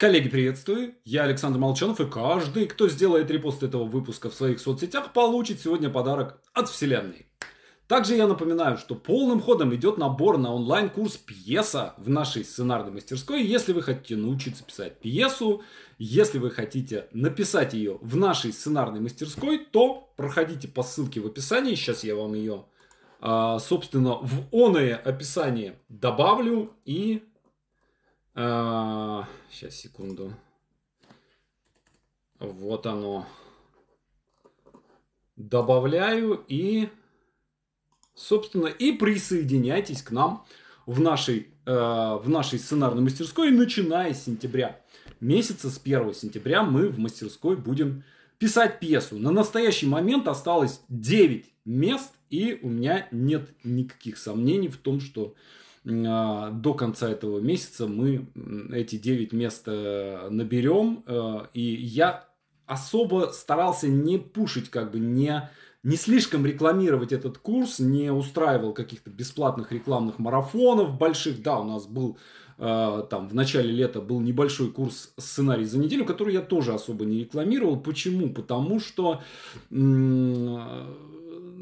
Коллеги, приветствую! Я Александр Молчанов, и каждый, кто сделает репост этого выпуска в своих соцсетях, получит сегодня подарок от Вселенной. Также я напоминаю, что полным ходом идет набор на онлайн-курс «Пьеса» в нашей сценарной мастерской. Если вы хотите научиться писать пьесу, если вы хотите написать ее в нашей сценарной мастерской, то проходите по ссылке в описании. Сейчас я вам ее, а, собственно, в оное описание добавлю и а, сейчас, секунду. Вот оно. Добавляю и, собственно, и присоединяйтесь к нам в нашей, э, в нашей сценарной мастерской, начиная с сентября месяца, с 1 сентября мы в мастерской будем писать пьесу. На настоящий момент осталось 9 мест, и у меня нет никаких сомнений в том, что а, до конца этого месяца мы эти 9 мест э, наберем. Э, и я особо старался не пушить, как бы не не слишком рекламировать этот курс, не устраивал каких-то бесплатных рекламных марафонов больших. Да, у нас был э, там в начале лета был небольшой курс сценарий за неделю, который я тоже особо не рекламировал. Почему? Потому что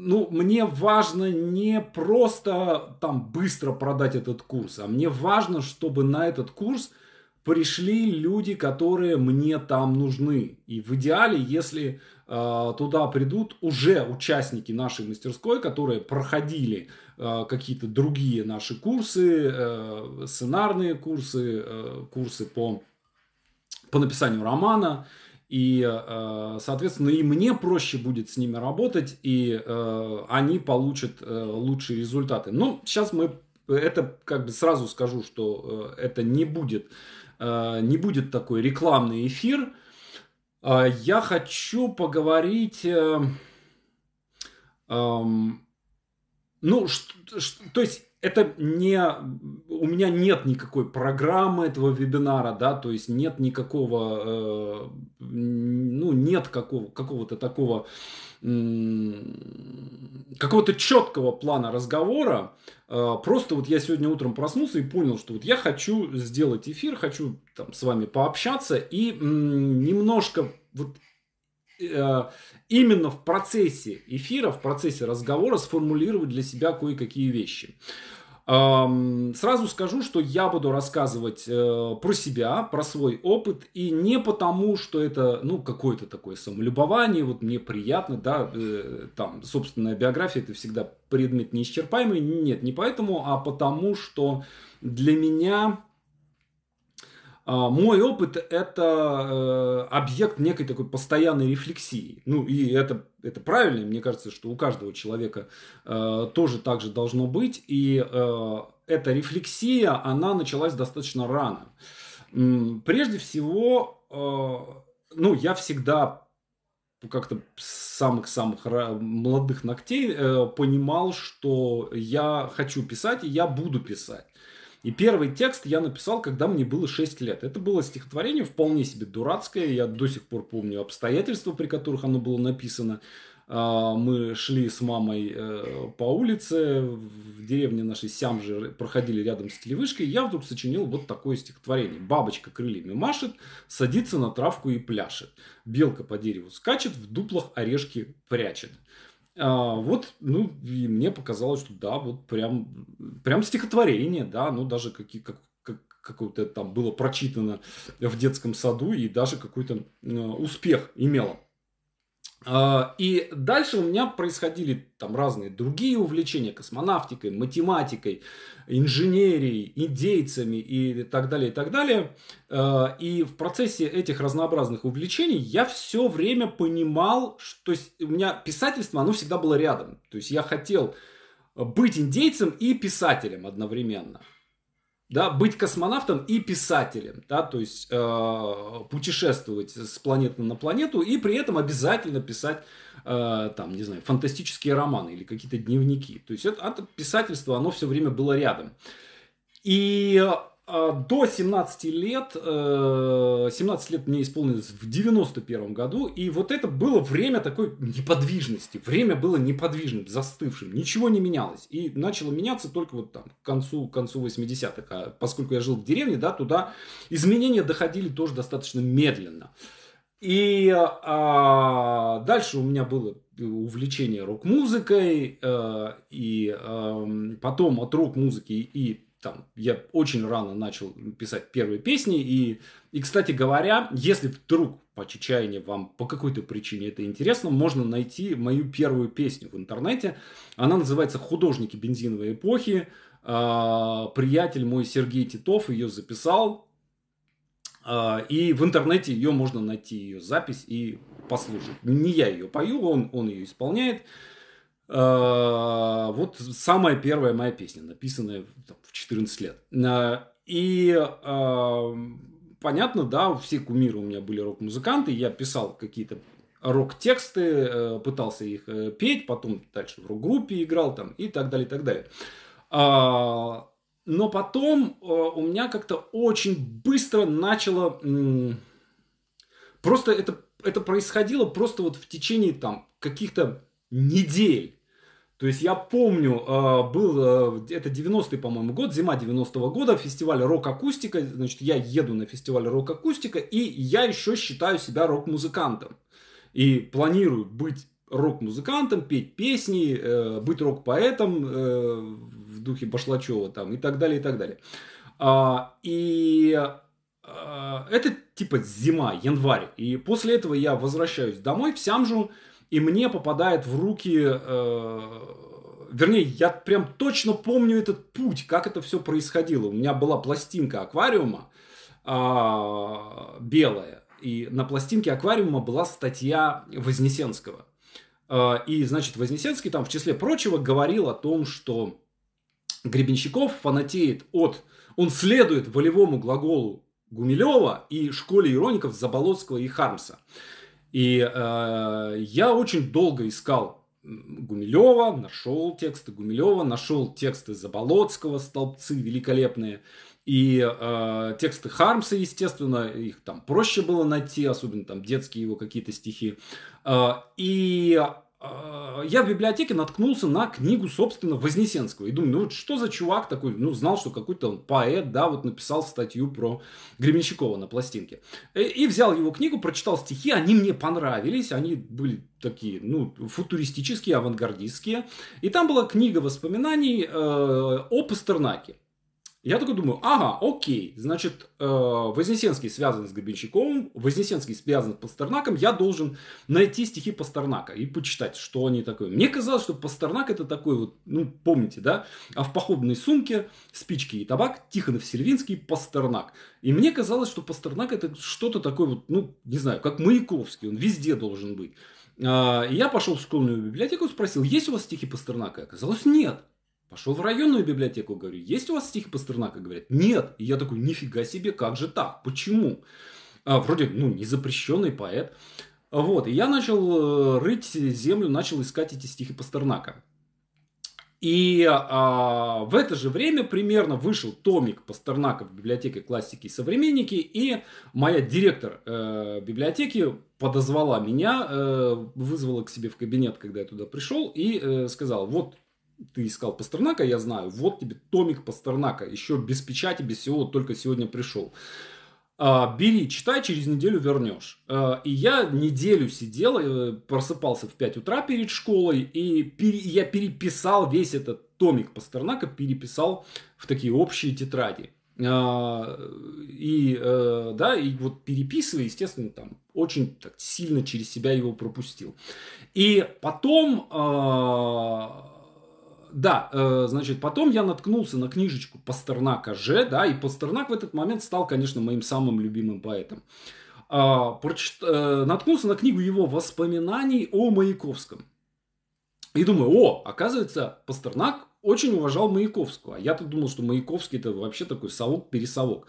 ну, мне важно не просто там быстро продать этот курс, а мне важно, чтобы на этот курс пришли люди, которые мне там нужны. И в идеале, если э, туда придут уже участники нашей мастерской, которые проходили э, какие-то другие наши курсы, э, сценарные курсы, э, курсы по, по написанию романа, э, и, э, соответственно, и мне проще будет с ними работать, и э, они получат э, лучшие результаты. Ну, сейчас мы это как бы сразу скажу, что это не будет, не будет такой рекламный эфир. А, я хочу поговорить эм, ну, что, что, то есть это не, у меня нет никакой программы этого вебинара, да, то есть нет никакого, э, ну, нет какого, какого-то такого, э, какого-то четкого плана разговора. Э, просто вот я сегодня утром проснулся и понял, что вот я хочу сделать эфир, хочу там с вами пообщаться и э, немножко вот Э, именно в процессе эфира, в процессе разговора сформулировать для себя кое-какие вещи. Сразу скажу, что я буду рассказывать э, про себя, про свой опыт, и не потому, что это, ну, какое-то такое самолюбование, вот мне приятно, да, э, там, собственная биография, это всегда предмет неисчерпаемый, нет, не поэтому, а потому, что для меня а, мой опыт – это э, объект некой такой постоянной рефлексии. Ну, и это, это правильно. Мне кажется, что у каждого человека э, тоже так же должно быть. И э, эта рефлексия, она началась достаточно рано. Прежде всего, ну, я всегда как-то с самых-самых молодых ногтей понимал, что я хочу писать, и я буду писать. И первый текст я написал, когда мне было 6 лет. Это было стихотворение вполне себе дурацкое. Я до сих пор помню обстоятельства, при которых оно было написано. А, мы шли с мамой э, по улице, в деревне нашей Сямжи проходили рядом с телевышкой. Я вдруг сочинил вот такое стихотворение. Бабочка крыльями машет, садится на травку и пляшет. Белка по дереву скачет, в дуплах орешки прячет. А, вот, ну, и мне показалось, что да, вот прям, прям стихотворение, да, ну, даже как, как, как какое-то там было прочитано в детском саду и даже какой-то э, успех имело. А, и дальше у меня происходили там разные другие увлечения космонавтикой, математикой, инженерией, индейцами и так далее, и так далее. А, и в процессе этих разнообразных увлечений я все время понимал, что у меня писательство, оно всегда было рядом. То есть я хотел быть индейцем и писателем одновременно да, быть космонавтом и писателем, да, то есть э, путешествовать с планеты на планету и при этом обязательно писать э, там, не знаю, фантастические романы или какие-то дневники. То есть это, это писательство, оно все время было рядом. И а, до 17 лет, 17 э, лет мне исполнилось в 91 году, и вот это было время такой неподвижности. Время было неподвижным, застывшим, ничего не менялось. И начало меняться только вот там к концу, к концу 80-х. А поскольку я жил в деревне, да, туда изменения доходили тоже достаточно медленно. И а, дальше у меня было увлечение рок-музыкой, э, и э, потом от рок-музыки и там, я очень рано начал писать первые песни. И, и, кстати говоря, если вдруг по чечаянию вам по какой-то причине это интересно, можно найти мою первую песню в интернете. Она называется «Художники бензиновой эпохи». А, приятель мой Сергей Титов ее записал. А, и в интернете ее можно найти, ее запись и послушать. Не я ее пою, он, он ее исполняет. А, вот самая первая моя песня, написанная там, в 14 лет. А, и а, понятно, да, все кумиры у меня были рок-музыканты, я писал какие-то рок-тексты, э, пытался их э, петь, потом дальше в рок-группе играл там и так далее, и так далее. Но потом э, у меня как-то очень быстро начало... Просто это, это происходило просто вот в течение там каких-то недель. То есть я помню, а, был, а, это 90-й, по-моему, год, зима 90-го года, фестиваль рок-акустика, значит, я еду на фестиваль рок-акустика, и я еще считаю себя рок-музыкантом. И планирую быть рок-музыкантом, петь песни, э, быть рок-поэтом э, в духе Башлачева там и так далее, и так далее. А, и это типа зима, январь. И после этого я возвращаюсь домой в Сямжу, и мне попадает в руки... Э, вернее, я прям точно помню этот путь, как это все происходило. У меня была пластинка аквариума э, белая, и на пластинке аквариума была статья Вознесенского. Э, и, значит, Вознесенский там, в числе прочего, говорил о том, что Гребенщиков фанатеет от... Он следует волевому глаголу Гумилева и школе ироников Заболоцкого и Хармса. И э, я очень долго искал Гумилева, нашел тексты Гумилева, нашел тексты Заболоцкого, столбцы великолепные. И э, тексты Хармса, естественно, их там проще было найти, особенно там детские его какие-то стихи. Э, и а, я в библиотеке наткнулся на книгу, собственно, Вознесенского. И думаю, ну вот что за чувак такой, ну, знал, что какой-то он поэт, да, вот написал статью про Гребенщикова на пластинке. И, э, и взял его книгу, прочитал стихи, они мне понравились, они были такие, ну, футуристические, авангардистские. И там была книга воспоминаний э, о Пастернаке. Я такой думаю, ага, окей, значит, э, Вознесенский связан с Гребенщиковым, Вознесенский связан с Пастернаком, я должен найти стихи Пастернака и почитать, что они такое. Мне казалось, что Пастернак это такой вот, ну, помните, да, а в походной сумке спички и табак, Тихонов-Сервинский, Пастернак. И мне казалось, что Пастернак это что-то такое вот, ну, не знаю, как Маяковский, он везде должен быть. А, я пошел в школьную библиотеку спросил, есть у вас стихи Пастернака? Оказалось, нет. Пошел в районную библиотеку, говорю, есть у вас стихи Пастернака? Говорят, нет. И я такой, нифига себе, как же так? Почему? А, вроде, ну, незапрещенный поэт. Вот, и я начал э, рыть землю, начал искать эти стихи Пастернака. И а, в это же время примерно вышел томик Пастернака в библиотеке классики и современники, и моя директор э, библиотеки подозвала меня, э, вызвала к себе в кабинет, когда я туда пришел, и э, сказала, вот ты искал Пастернака, я знаю, вот тебе томик Пастернака, еще без печати, без всего, только сегодня пришел. А, бери, читай, через неделю вернешь. А, и я неделю сидел, э, просыпался в 5 утра перед школой, и пере, я переписал весь этот томик Пастернака, переписал в такие общие тетради. А, и, э, да, и вот переписывая, естественно, там очень так сильно через себя его пропустил. И потом да, э, значит, потом я наткнулся на книжечку Пастернака Ж, да, и Пастернак в этот момент стал, конечно, моим самым любимым поэтом. А, прочит, э, наткнулся на книгу его воспоминаний о Маяковском. И думаю, о, оказывается, Пастернак очень уважал Маяковского. А я-то думал, что Маяковский это вообще такой совок-пересовок.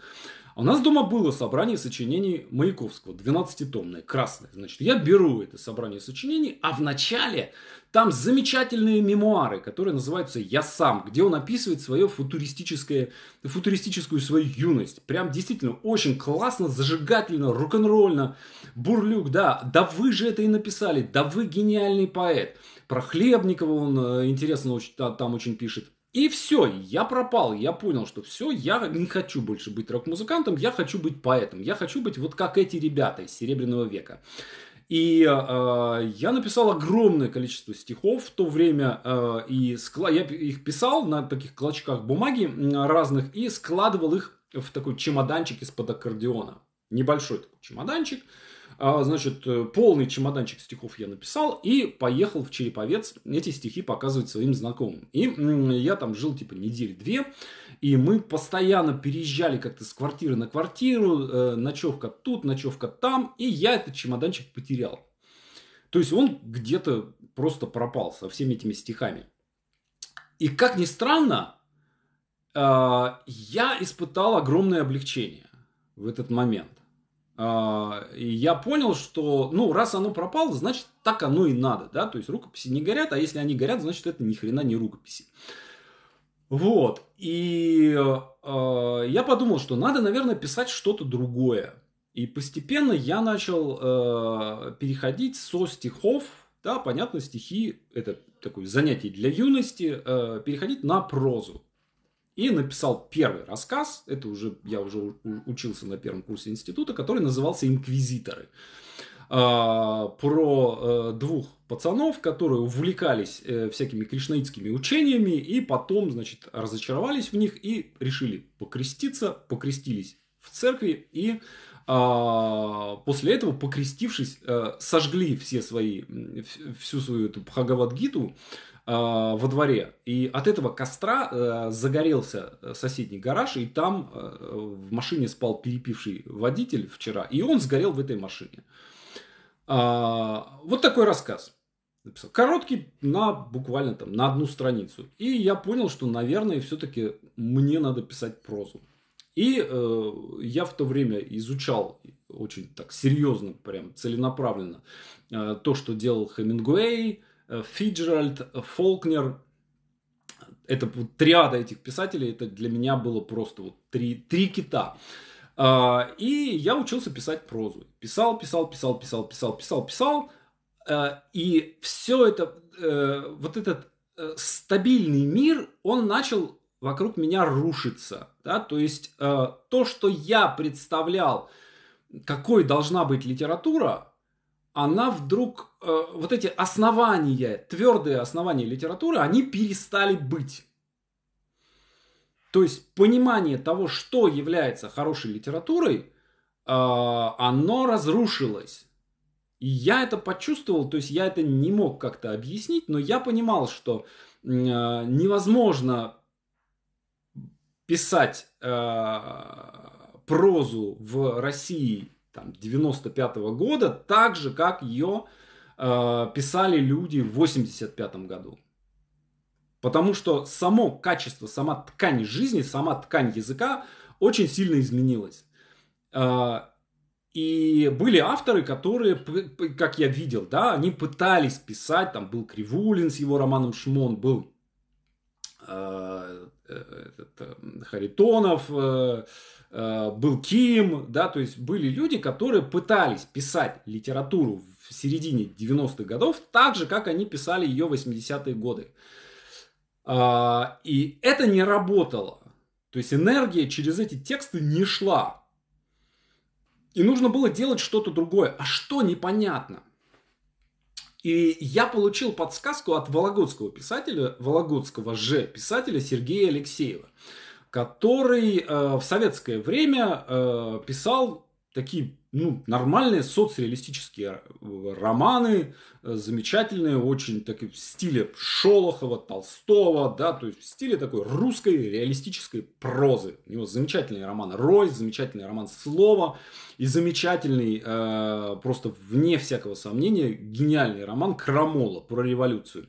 А у нас дома было собрание сочинений Маяковского, 12-томное, красное. Значит, я беру это собрание сочинений, а в начале там замечательные мемуары, которые называются «Я сам», где он описывает свое футуристическое, футуристическую свою юность. Прям действительно очень классно, зажигательно, рок-н-ролльно. Бурлюк, да, да вы же это и написали, да вы гениальный поэт. Про Хлебникова он э, интересно там очень пишет. И все, я пропал, я понял, что все, я не хочу больше быть рок-музыкантом, я хочу быть поэтом, я хочу быть вот как эти ребята из Серебряного века. И э, я написал огромное количество стихов в то время, э, и скла- я их писал на таких клочках бумаги разных и складывал их в такой чемоданчик из-под аккордеона. Небольшой такой чемоданчик, а, значит, э, полный чемоданчик стихов я написал и поехал в Череповец эти стихи показывать своим знакомым. И я там жил, типа, недель-две, и мы постоянно переезжали как-то с квартиры на квартиру, э, ночевка тут, ночевка там, и я этот чемоданчик потерял. То есть он где-то просто пропал со всеми этими стихами. И как ни странно, э, я испытал огромное облегчение в этот момент. А, я понял, что, ну, раз оно пропало, значит, так оно и надо, да, то есть рукописи не горят, а если они горят, значит, это ни хрена не рукописи. Вот, и э, я подумал, что надо, наверное, писать что-то другое. И постепенно я начал э, переходить со стихов, да, понятно, стихи – это такое занятие для юности, э, переходить на прозу и написал первый рассказ, это уже, я уже учился на первом курсе института, который назывался «Инквизиторы». А, про э, двух пацанов, которые увлекались э, всякими кришнаитскими учениями и потом, значит, разочаровались в них и решили покреститься, покрестились в церкви и а, после этого, покрестившись, э, сожгли все свои, всю свою эту Бхагавадгиту, Э, во дворе. И от этого костра э, загорелся э, соседний гараж, и там в машине спал перепивший водитель вчера, и он сгорел в этой машине. А, вот такой рассказ. Написал. Короткий, на буквально там на одну страницу. И я понял, что, наверное, все-таки мне надо писать прозу. И э, я в то время изучал очень так серьезно, прям целенаправленно э, то, что делал Хемингуэй, Э, Фиджеральд, э, Фолкнер, это вот, триада этих писателей, это для меня было просто вот три, три кита. А, и я учился писать прозу. Писал, писал, писал, писал, писал, писал, писал. Э, и все это, вот этот стабильный мир, он начал вокруг меня рушиться. Да? То есть то, что я представлял, какой должна быть литература, она вдруг, э, вот эти основания, твердые основания литературы, они перестали быть. То есть понимание того, что является хорошей литературой, э, оно разрушилось. И я это почувствовал, то есть я это не мог как-то объяснить, но я понимал, что э, невозможно писать э, прозу в России там, 95 -го года, так же, как ее э, писали люди в 85 году. Потому что само качество, сама ткань жизни, сама ткань языка очень сильно изменилась. Э, и были авторы, которые, как я видел, да, они пытались писать, там был Кривулин с его романом «Шмон», был э, э этот, э, Харитонов, э, Э, был Ким, да, то есть были люди, которые пытались писать литературу в середине 90-х годов так же, как они писали ее 80-е годы. А, и это не работало. То есть энергия через эти тексты не шла. И нужно было делать что-то другое. А что непонятно? И я получил подсказку от вологодского писателя, вологодского же писателя Сергея Алексеева который э, в советское время э, писал такие ну, нормальные соцреалистические романы, э, замечательные, очень так, в стиле Шолохова, Толстого, да, то есть в стиле такой русской реалистической прозы. У него замечательный роман «Рой», замечательный роман «Слово» и замечательный, э, просто вне всякого сомнения, гениальный роман «Крамола» про революцию.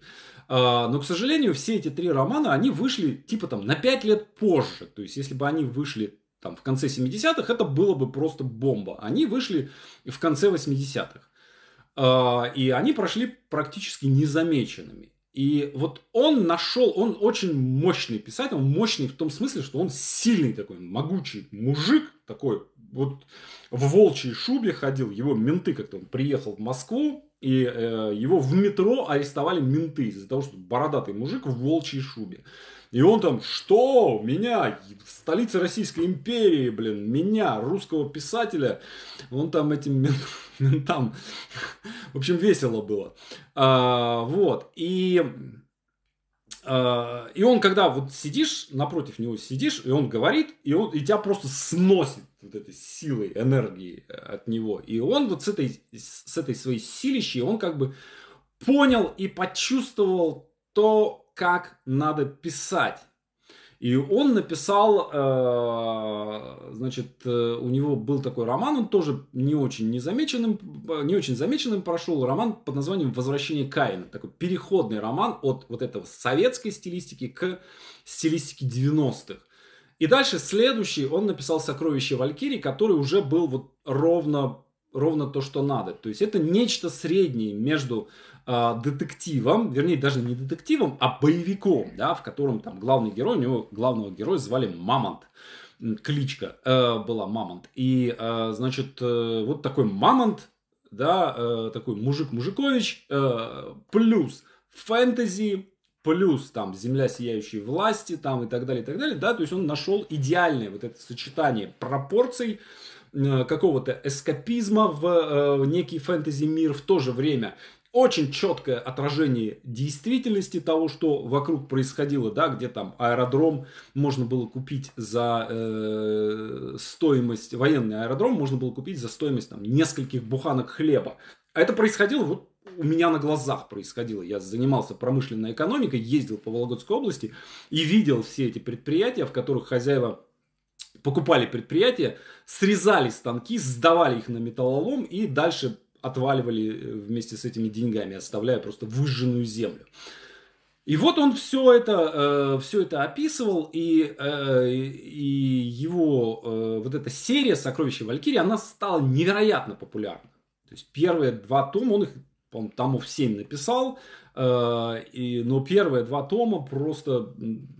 А, но, к сожалению, все эти три романа, они вышли типа там на пять лет позже. То есть, если бы они вышли там в конце 70-х, это было бы просто бомба. Они вышли в конце 80-х. А, и они прошли практически незамеченными. И вот он нашел, он очень мощный писатель, он мощный в том смысле, что он сильный такой, могучий мужик, такой вот в волчьей шубе ходил, его менты как-то он приехал в Москву, и э, его в метро арестовали менты из-за того, что бородатый мужик в волчьей шубе. И он там, что, меня, в столице Российской империи, блин, меня, русского писателя, он там этим ментам, в общем, весело было. А, вот, и а, и он, когда вот сидишь, напротив него сидишь, и он говорит, и, он, и тебя просто сносит вот этой силой, энергией э, от него. И он вот с этой, с этой своей силищей, он как бы понял и почувствовал то, как надо писать. И он написал, э, значит, э, у него был такой роман, он тоже не очень незамеченным, э, не очень замеченным прошел, роман под названием «Возвращение Каина». Такой переходный роман от вот этого советской стилистики к стилистике 90-х. И дальше следующий он написал «Сокровище Валькирии», который уже был вот ровно, ровно то, что надо. То есть это нечто среднее между а, детективом, вернее, даже не детективом, а боевиком, да, в котором там главный герой, у него главного героя звали Мамонт кличка э, была Мамонт. И, э, значит, э, вот такой Мамонт, да, э, такой мужик-мужикович, э, плюс фэнтези, плюс там земля сияющей власти, там и так далее, и так далее, да, то есть он нашел идеальное вот это сочетание пропорций, э, какого-то эскапизма в э, некий фэнтези мир в то же время очень четкое отражение действительности того, что вокруг происходило, да, где там аэродром можно было купить за э, стоимость, военный аэродром можно было купить за стоимость там нескольких буханок хлеба. А это происходило вот у меня на глазах происходило. Я занимался промышленной экономикой, ездил по Вологодской области и видел все эти предприятия, в которых хозяева покупали предприятия, срезали станки, сдавали их на металлолом и дальше отваливали э, вместе с этими деньгами, оставляя просто выжженную землю. И вот он все это, э, все это описывал, и, э, и его э, вот эта серия «Сокровища Валькирии», она стала невероятно популярна. То есть первые два тома, он их, по-моему, томов 7 написал, Э, и, но первые два тома просто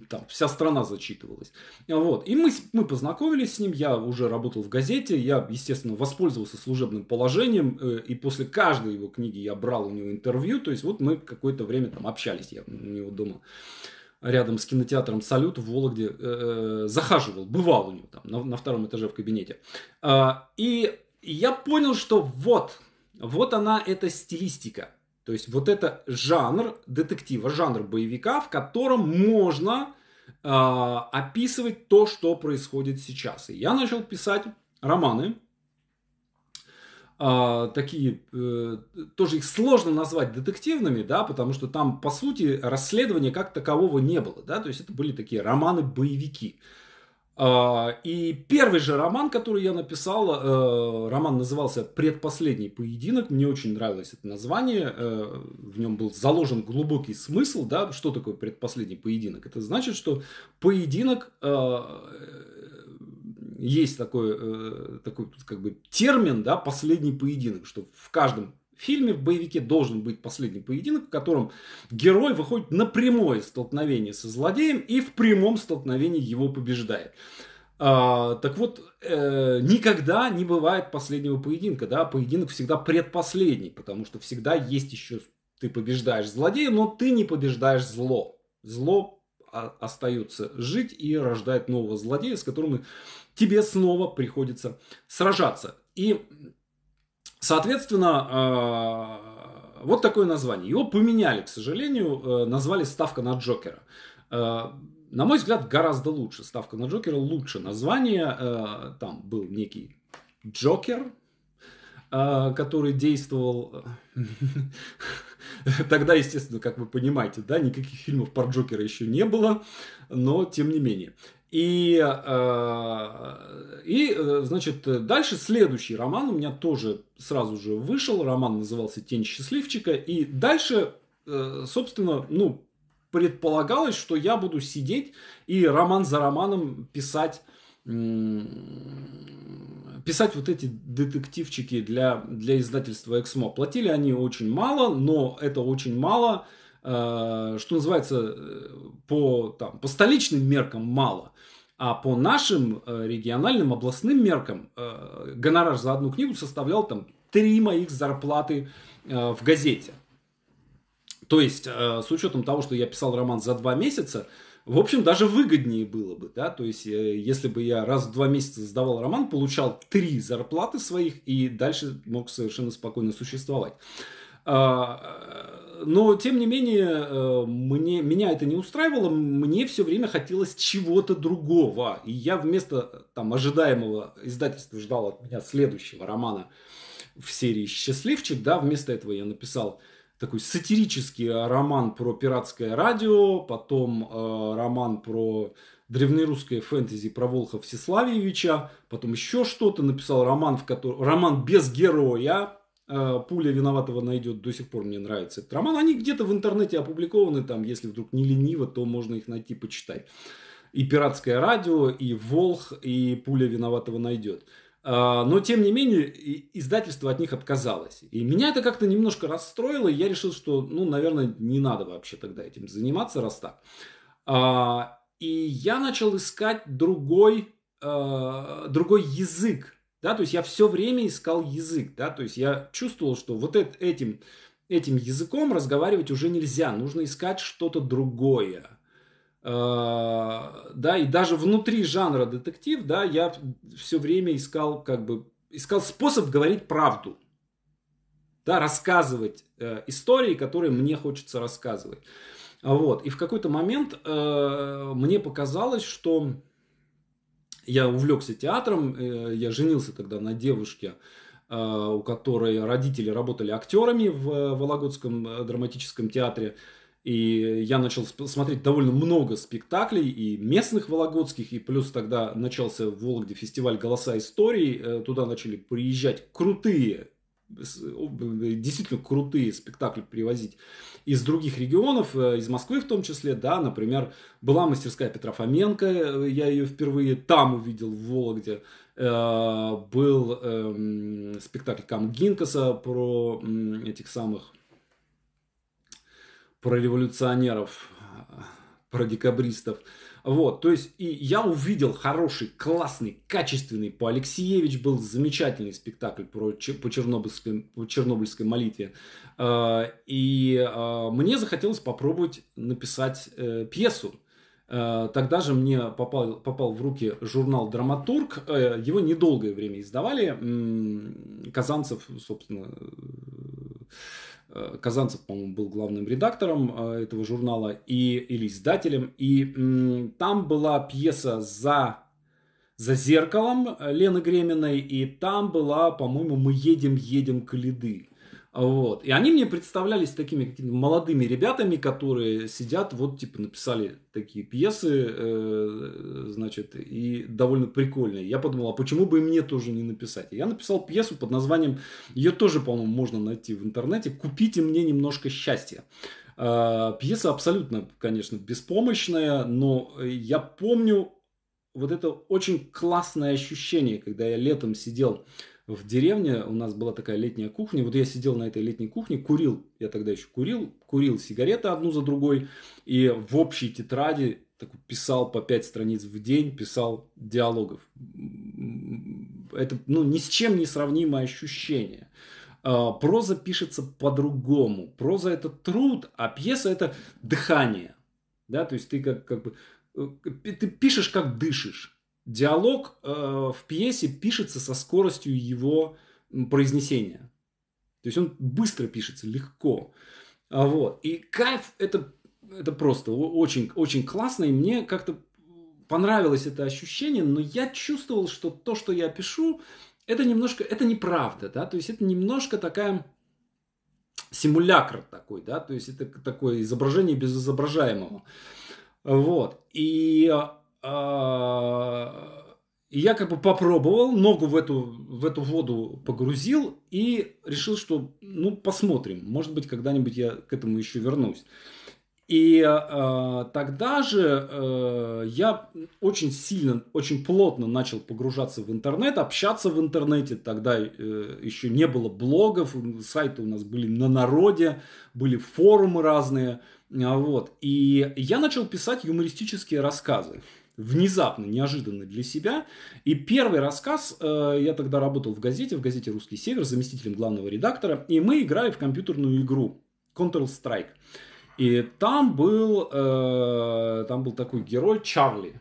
там вся страна зачитывалась. Вот. И мы, мы познакомились с ним, я уже работал в газете, я, естественно, воспользовался служебным положением, э, и после каждой его книги я брал у него интервью, то есть вот мы какое-то время там общались, я у него дома рядом с кинотеатром «Салют» в Вологде э, э захаживал, бывал у него там на, на втором этаже в кабинете. Э, и я понял, что вот, вот она эта стилистика – то есть вот это жанр детектива, жанр боевика, в котором можно э, описывать то, что происходит сейчас. И я начал писать романы, э, такие, э, тоже их сложно назвать детективными, да, потому что там, по сути, расследования как такового не было, да, то есть это были такие романы-боевики. Э, а, и первый же роман, который я написал, э, роман назывался «Предпоследний поединок». Мне очень нравилось это название. Э, в нем был заложен глубокий смысл. Да? Что такое предпоследний поединок? Это значит, что поединок э, есть такой, такой как бы термин, да, последний поединок, что в каждом в фильме в боевике должен быть последний поединок, в котором герой выходит на прямое столкновение со злодеем и в прямом столкновении его побеждает. А, так вот, э, никогда не бывает последнего поединка, да, поединок всегда предпоследний, потому что всегда есть еще, ты побеждаешь злодея, но ты не побеждаешь зло. Зло а, остаются жить и рождает нового злодея, с которым тебе снова приходится сражаться. И Соответственно, э, вот такое название. Его поменяли, к сожалению, э, назвали «Ставка на Джокера». Э, на мой взгляд, гораздо лучше. «Ставка на Джокера» лучше название. Там был некий Джокер, который действовал... Тогда, естественно, как вы понимаете, да, никаких фильмов про Джокера еще не было, но тем не менее. И, э, и, э, значит, дальше следующий роман у меня тоже сразу же вышел. Роман назывался «Тень счастливчика». И дальше, э, собственно, ну, предполагалось, что я буду сидеть и роман за романом писать писать вот эти детективчики для, для издательства «Эксмо». Платили они очень мало, но это очень мало – Э, что называется, э, по, там, по столичным меркам мало. А по нашим э, региональным областным меркам гонорар за одну книгу составлял там три моих зарплаты в газете. То есть, с учетом того, что я писал роман за два месяца, в общем, даже выгоднее было бы, да, то есть, если бы я раз в два месяца сдавал роман, получал три зарплаты своих и дальше мог совершенно спокойно существовать. А, но, тем не менее, э, мне, меня это не устраивало. Мне все время хотелось чего-то другого. И я вместо э, там, ожидаемого издательства ждал от меня следующего романа в серии «Счастливчик». Да, вместо этого я написал такой сатирический роман про пиратское радио, потом э, роман про древнерусское фэнтези про Волха Всеславьевича, потом еще что-то, написал роман, в котором роман без героя, а, «Пуля виноватого найдет» до сих пор мне нравится этот роман. Они где-то в интернете опубликованы, там, если вдруг не лениво, то можно их найти, почитать. И «Пиратское радио», и «Волх», и «Пуля виноватого найдет». А, но, тем не менее, издательство от них отказалось. И меня это как-то немножко расстроило, и я решил, что, ну, наверное, не надо вообще тогда этим заниматься, раз так. А, и я начал искать другой, другой язык да, то есть я все время искал язык, да, то есть я чувствовал, что вот этим, этим языком разговаривать уже нельзя, нужно искать что-то другое. А, да, и даже внутри жанра детектив, да, я все время искал, как бы, искал способ говорить правду. Да, рассказывать э, истории, которые мне хочется рассказывать. Вот. И в какой-то момент э, мне показалось, что я увлекся театром, э, я женился тогда на девушке, э, у которой родители работали актерами в э, Вологодском драматическом театре. И я начал смотреть довольно много спектаклей и местных вологодских, и плюс тогда начался в Вологде фестиваль «Голоса истории». Туда начали приезжать крутые действительно крутые спектакли привозить из других регионов, э, из Москвы в том числе, да, например, была мастерская Петра Фоменко, э, я ее впервые там увидел, в Вологде, э, был эм, спектакль Кам Гинкаса про этих самых, про революционеров, про декабристов, вот, то есть и я увидел хороший, классный, качественный, по Алексеевич был замечательный спектакль про, по, чернобыльской, по чернобыльской молитве. Э, и э, мне захотелось попробовать написать э, пьесу. Тогда же мне попал, попал в руки журнал «Драматург». Его недолгое время издавали. Казанцев, собственно, Э, Казанцев, по-моему, был главным редактором э, этого журнала и, или издателем. И там была пьеса «За, «За зеркалом» Лены Греминой, и там была, по-моему, «Мы едем, едем к лиды». Вот. И они мне представлялись такими молодыми ребятами, которые сидят, вот, типа, написали такие пьесы, э, значит, и довольно прикольные. Я подумал, а почему бы и мне тоже не написать? Я написал пьесу под названием, ее тоже, по-моему, можно найти в интернете, «Купите мне немножко счастья». Э, пьеса абсолютно, конечно, беспомощная, но я помню вот это очень классное ощущение, когда я летом сидел э, в деревне у нас была такая летняя кухня. Вот я сидел на этой летней кухне, курил, я тогда еще курил, курил сигареты одну за другой. И в общей тетради так, писал по пять страниц в день, писал диалогов. Это ну, ни с чем не сравнимое ощущение. А, проза пишется по-другому. Проза это труд, а пьеса это дыхание. Да, то есть ты как, как бы э, ты пишешь, как дышишь диалог э, в пьесе пишется со скоростью его произнесения. То есть он быстро пишется, легко. А, вот. И кайф это, это просто очень, очень классно. И мне как-то понравилось это ощущение, но я чувствовал, что то, что я пишу, это немножко, это неправда, да, то есть это немножко такая симулякр такой, да, то есть это такое изображение без изображаемого. Вот. И а, а, и я как бы попробовал, ногу в эту, в эту воду погрузил и решил, что ну посмотрим, может быть когда-нибудь я к этому еще вернусь. И э, тогда же э, я очень сильно, очень плотно начал погружаться в интернет, общаться в интернете. Тогда э, еще не было блогов, сайты у нас были на народе, были форумы разные. А, вот. И я начал писать юмористические рассказы внезапно, неожиданно для себя. И первый рассказ, э, я тогда работал в газете, в газете «Русский север», заместителем главного редактора, и мы играли в компьютерную игру Counter-Strike. И там был, э, там был такой герой Чарли.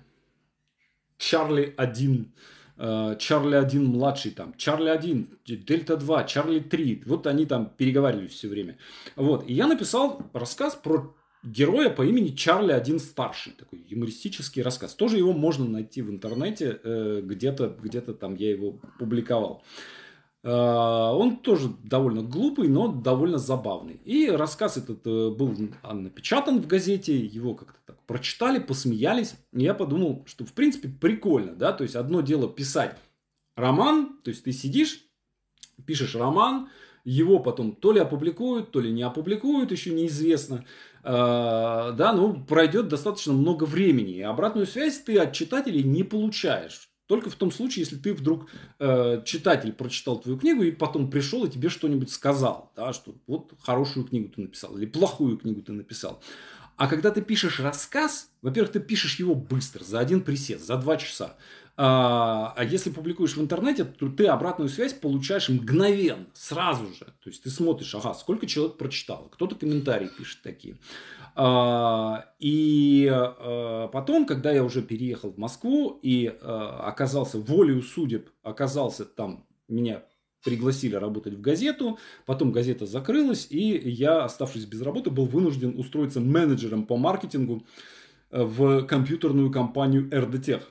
Чарли один. Э, Чарли 1 младший там, Чарли 1, Дельта 2, Чарли 3. Вот они там переговаривались все время. Вот. И я написал рассказ про героя по имени Чарли один старший, такой юмористический рассказ. Тоже его можно найти в интернете, э, где-то где там я его публиковал. Э, он тоже довольно глупый, но довольно забавный. И рассказ этот э, был напечатан в газете, его как-то так прочитали, посмеялись. И я подумал, что в принципе прикольно, да, то есть одно дело писать роман, то есть ты сидишь, пишешь роман, его потом то ли опубликуют, то ли не опубликуют, еще неизвестно. Э, да, ну, пройдет достаточно много времени. И обратную связь ты от читателей не получаешь. Только в том случае, если ты вдруг э, читатель прочитал твою книгу и потом пришел и тебе что-нибудь сказал, да, что вот хорошую книгу ты написал или плохую книгу ты написал. А когда ты пишешь рассказ, во-первых, ты пишешь его быстро, за один присед, за два часа. А, а если публикуешь в интернете, то ты обратную связь получаешь мгновенно, сразу же. То есть ты смотришь, ага, сколько человек прочитало, кто-то комментарии пишет такие. А, и а, потом, когда я уже переехал в Москву и оказался волею судеб, оказался там, меня пригласили работать в газету, потом газета закрылась, и я, оставшись без работы, был вынужден устроиться менеджером по маркетингу э, в компьютерную компанию RDTech.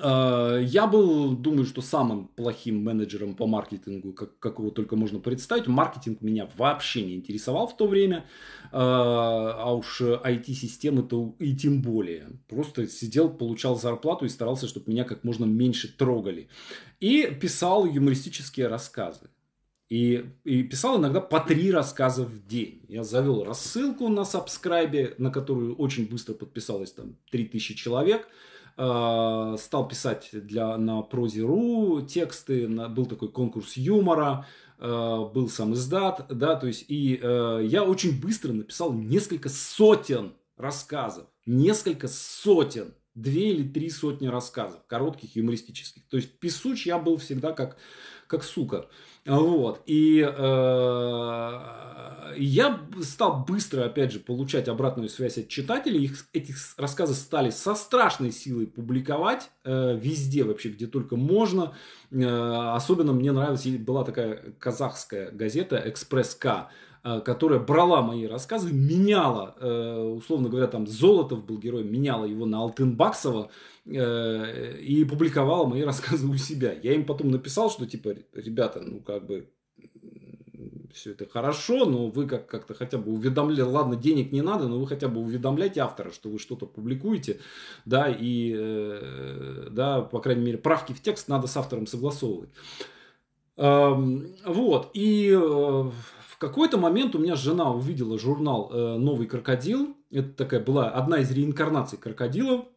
А, я был, думаю, что самым плохим менеджером по маркетингу, как, какого только можно представить. Маркетинг меня вообще не интересовал в то время, а, а уж IT-системы-то и тем более. Просто сидел, получал зарплату и старался, чтобы меня как можно меньше трогали. И писал юмористические рассказы. И, и писал иногда по три рассказа в день. Я завел рассылку на сабскрайбе, на которую очень быстро подписалось там 3000 человек – Э, стал писать для, на Прозе.ру тексты, на, был такой конкурс юмора, э, был сам издат, да, то есть и э, я очень быстро написал несколько сотен рассказов, несколько сотен, две или три сотни рассказов, коротких юмористических. То есть писуч я был всегда как, как сука. Вот. И э, я стал быстро, опять же, получать обратную связь от читателей. Их, этих рассказы стали со страшной силой публиковать э, везде вообще, где только можно. Э, особенно мне нравилась, была такая казахская газета «Экспресс-К», Э, которая брала мои рассказы, меняла, э, условно говоря, там Золотов был герой, меняла его на Алтынбаксова э, и публиковала мои рассказы у себя. Я им потом написал, что типа, ребята, ну как бы все это хорошо, но вы как- как-то хотя бы уведомляли, ладно, денег не надо, но вы хотя бы уведомляйте автора, что вы что-то публикуете, да, и, э, да, по крайней мере, правки в текст надо с автором согласовывать. Эм, вот, и в какой-то момент у меня жена увидела журнал э, «Новый крокодил». Это такая была одна из реинкарнаций крокодила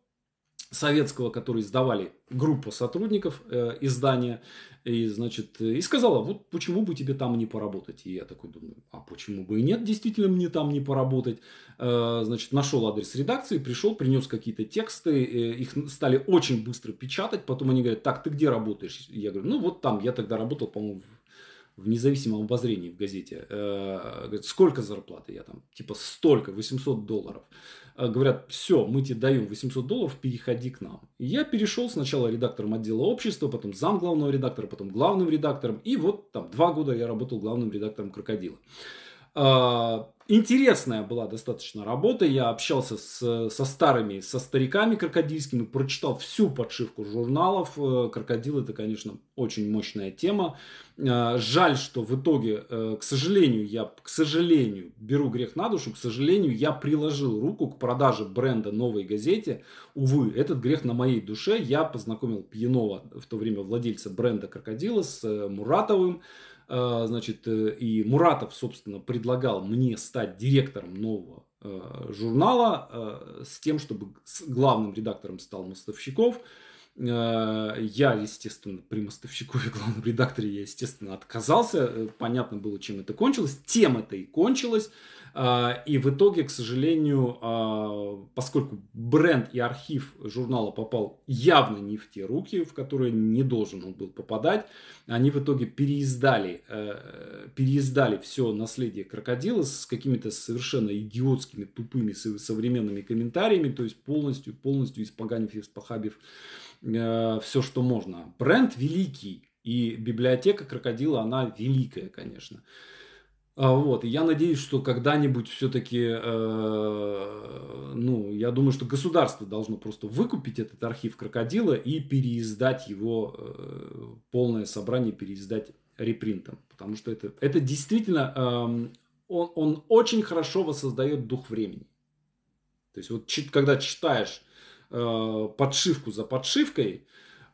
советского, который издавали группа сотрудников э, издания, и, значит, и сказала, вот почему бы тебе там не поработать? И я такой думаю, а почему бы и нет, действительно мне там не поработать? Э, значит, нашел адрес редакции, пришел, принес какие-то тексты, э, их стали очень быстро печатать, потом они говорят, так, ты где работаешь? Я говорю, ну вот там, я тогда работал, по-моему, в независимом обозрении в газете, э, говорят, сколько зарплаты я там, типа столько, 800 долларов. Э, говорят, все, мы тебе даем 800 долларов, переходи к нам. И я перешел сначала редактором отдела общества, потом зам главного редактора, потом главным редактором. И вот там два года я работал главным редактором «Крокодила». А, интересная была достаточно работа. Я общался с, со старыми, со стариками крокодильскими, прочитал всю подшивку журналов. Э, крокодил это, конечно, очень мощная тема. Э, жаль, что в итоге, э, к сожалению, я, к сожалению, беру грех на душу, к сожалению, я приложил руку к продаже бренда новой газете. Увы, этот грех на моей душе. Я познакомил Пьянова, в то время владельца бренда крокодила, с Муратовым. А, значит, э, и Муратов, собственно, предлагал мне стать директором нового э, журнала э, с тем, чтобы главным редактором стал Мостовщиков. Я, естественно, при Мостовщикове, главном редакторе, я, естественно, отказался. Понятно было, чем это кончилось. Тем это и кончилось. А, и в итоге, к сожалению, а, поскольку бренд и архив журнала попал явно не в те руки, в которые не должен он был попадать, они в итоге переиздали, э, переиздали все наследие крокодила с какими-то совершенно идиотскими, тупыми современными комментариями, то есть полностью, полностью испоганив и испохабив э, все, что можно. Бренд великий, и библиотека крокодила, она великая, конечно. А, вот, и я надеюсь, что когда-нибудь все-таки, э, ну, я думаю, что государство должно просто выкупить этот архив крокодила и переиздать его, э, полное собрание переиздать репринтом. Потому что это, это действительно, э, он, он очень хорошо воссоздает дух времени. То есть вот чит, когда читаешь э, подшивку за подшивкой,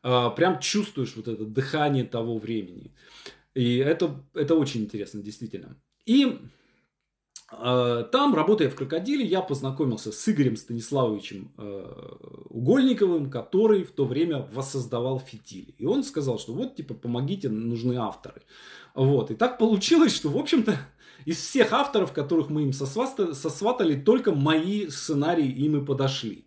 э, прям чувствуешь вот это дыхание того времени. И это, это очень интересно, действительно. И э, там, работая в «Крокодиле», я познакомился с Игорем Станиславовичем э, Угольниковым, который в то время воссоздавал «Фитили». И он сказал, что вот, типа, помогите, нужны авторы. Вот. И так получилось, что, в общем-то, из всех авторов, которых мы им сосватали, только мои сценарии им и подошли.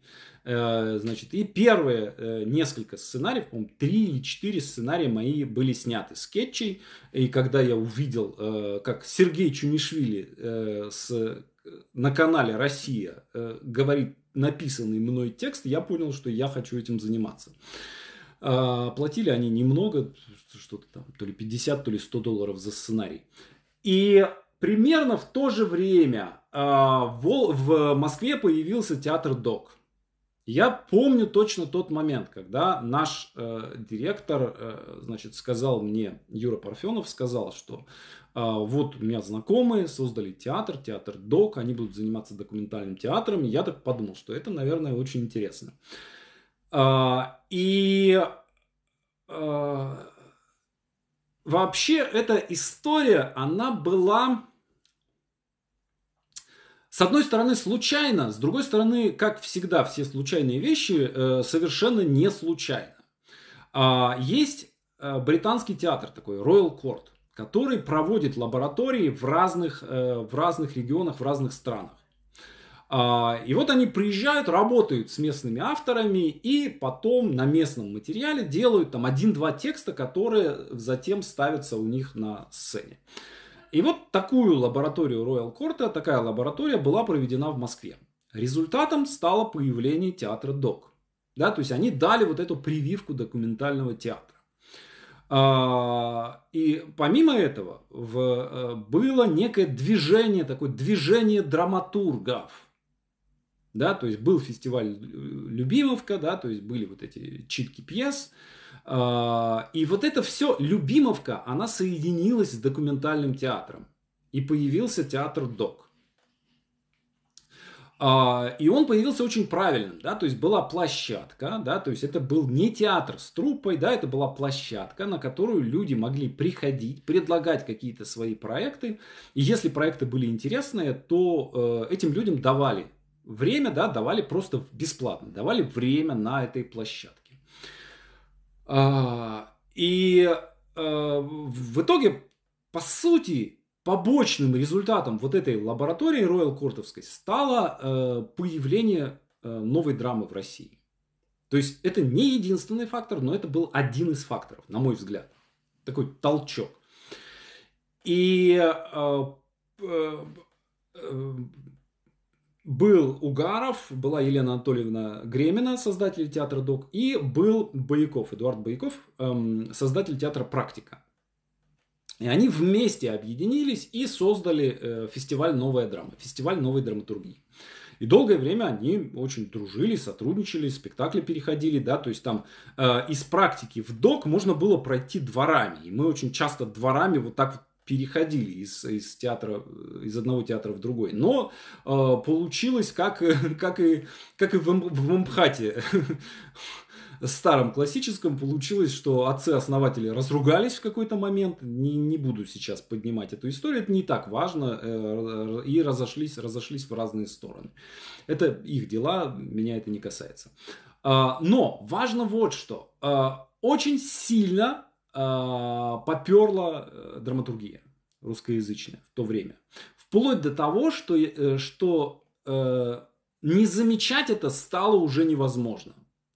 Э, значит, и первые э, несколько сценариев, по три или четыре сценария мои были сняты скетчей. И когда я увидел, э, как Сергей Чумишвили с, на канале «Россия» говорит написанный мной текст, я понял, что я хочу этим заниматься. А, платили они немного, что-то там, то ли 50, то ли 100 долларов за сценарий. И примерно в то же время а, в Москве появился театр «Док». Я помню точно тот момент, когда наш э, директор, э, значит, сказал мне, Юра Парфенов сказал, что э, вот у меня знакомые создали театр, театр ДОК, они будут заниматься документальным театром. Я так подумал, что это, наверное, очень интересно. Э, и э, вообще эта история, она была с одной стороны, случайно, с другой стороны, как всегда, все случайные вещи э, совершенно не случайно. А, есть э, британский театр такой, Royal Court, который проводит лаборатории в разных, э, в разных регионах, в разных странах. А, и вот они приезжают, работают с местными авторами и потом на местном материале делают там один-два текста, которые затем ставятся у них на сцене. И вот такую лабораторию Royal Court, такая лаборатория была проведена в Москве. Результатом стало появление театра ДОК. Да, то есть они дали вот эту прививку документального театра. А, и помимо этого в, э, было некое движение, такое движение драматургов. Да, то есть был фестиваль Любимовка, да, то есть были вот эти читки пьес, а, и вот это все, Любимовка, она соединилась с документальным театром. И появился театр ДОК. А, и он появился очень правильным, да, то есть была площадка, да, то есть это был не театр с труппой, да, это была площадка, на которую люди могли приходить, предлагать какие-то свои проекты, и если проекты были интересные, то э, этим людям давали время, да, давали просто бесплатно, давали время на этой площадке. А, и э, в итоге, по сути, побочным результатом вот этой лаборатории Роял Кортовской стало э, появление э, новой драмы в России. То есть это не единственный фактор, но это был один из факторов, на мой взгляд. Такой толчок. И был Угаров, была Елена Анатольевна Гремина, создатель театра ДОК, и был Бояков, Эдуард Бояков, эм, создатель театра «Практика». И они вместе объединились и создали э, фестиваль «Новая драма», фестиваль новой драматургии. И долгое время они очень дружили, сотрудничали, спектакли переходили, да, то есть там э, из практики в док можно было пройти дворами. И мы очень часто дворами вот так вот переходили из, из театра, из одного театра в другой. Но э, получилось, как, как, и, как и в, в Мамбхате старом классическом получилось, что отцы-основатели разругались в какой-то момент. Не, не буду сейчас поднимать эту историю, это не так важно. Э, и разошлись, разошлись в разные стороны. Это их дела, меня это не касается. А, но важно вот что. А, очень сильно а, поперла э, драматургия русскоязычная в то время. Вплоть до того, что, э, что э, не замечать это стало уже невозможно.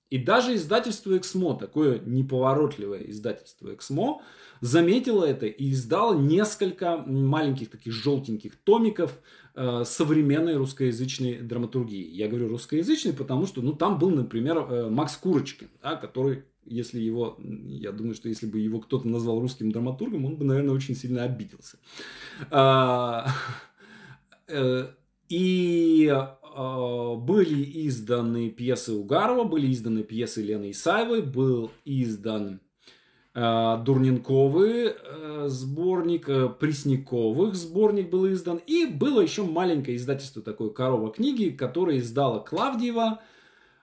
И даже издательство «Эксмо», такое неповоротливое издательство «Эксмо», заметило это и издало несколько маленьких таких желтеньких томиков э, современной русскоязычной драматургии. Я говорю русскоязычной, потому что ну, там был, например, э, Макс Курочкин, да, который если его, я думаю, что если бы его кто-то назвал русским драматургом, он бы, наверное, очень сильно обиделся. А, э, и а, были изданы пьесы Угарова, были изданы пьесы Лены Исаевой, был издан а, Дурненковы э, сборник, э, Пресняковых сборник был издан. И было еще маленькое издательство такое «Корова книги», которое издала Клавдиева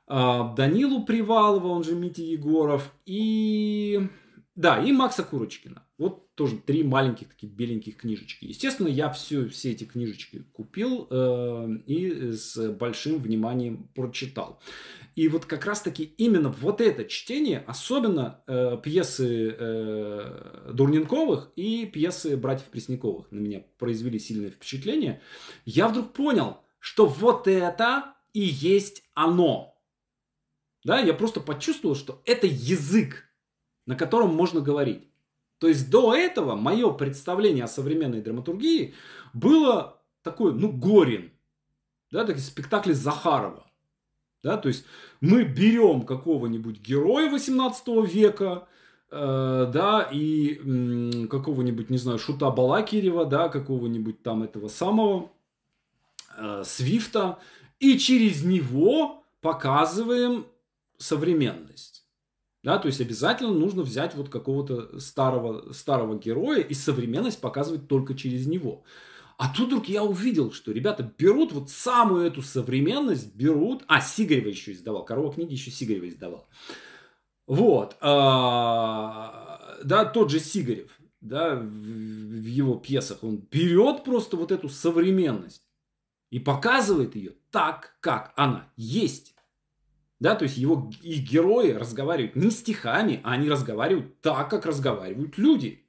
а, Данилу Привалова, он же Митя Егоров, и... Да, и Макса Курочкина. Вот тоже три маленьких такие беленьких книжечки. Естественно, я все, все эти книжечки купил э, и с большим вниманием прочитал. И вот как раз-таки именно вот это чтение, особенно э, пьесы э, Дурненковых и пьесы братьев Пресняковых на меня произвели сильное впечатление, я вдруг понял, что вот это и есть оно. Да, я просто почувствовал, что это язык, на котором можно говорить. То есть до этого мое представление о современной драматургии было такое, ну, горин. Да, такие спектакли Захарова. Да, то есть мы берем какого-нибудь героя 18 века, э, да, и м, какого-нибудь, не знаю, Шута Балакирева, да, какого-нибудь там этого самого э, Свифта, и через него показываем современность. Да, то есть обязательно нужно взять вот какого-то старого, старого героя и современность показывать только через него. А тут вдруг я увидел, что ребята берут вот самую эту современность, берут... А, Сигарева еще издавал, «Корова книги» еще Сигарева издавал. Вот. А, да, тот же Сигарев, да, в его пьесах, он берет просто вот эту современность и показывает ее так, как она есть. Да, то есть его и герои разговаривают не стихами, а они разговаривают так, как разговаривают люди.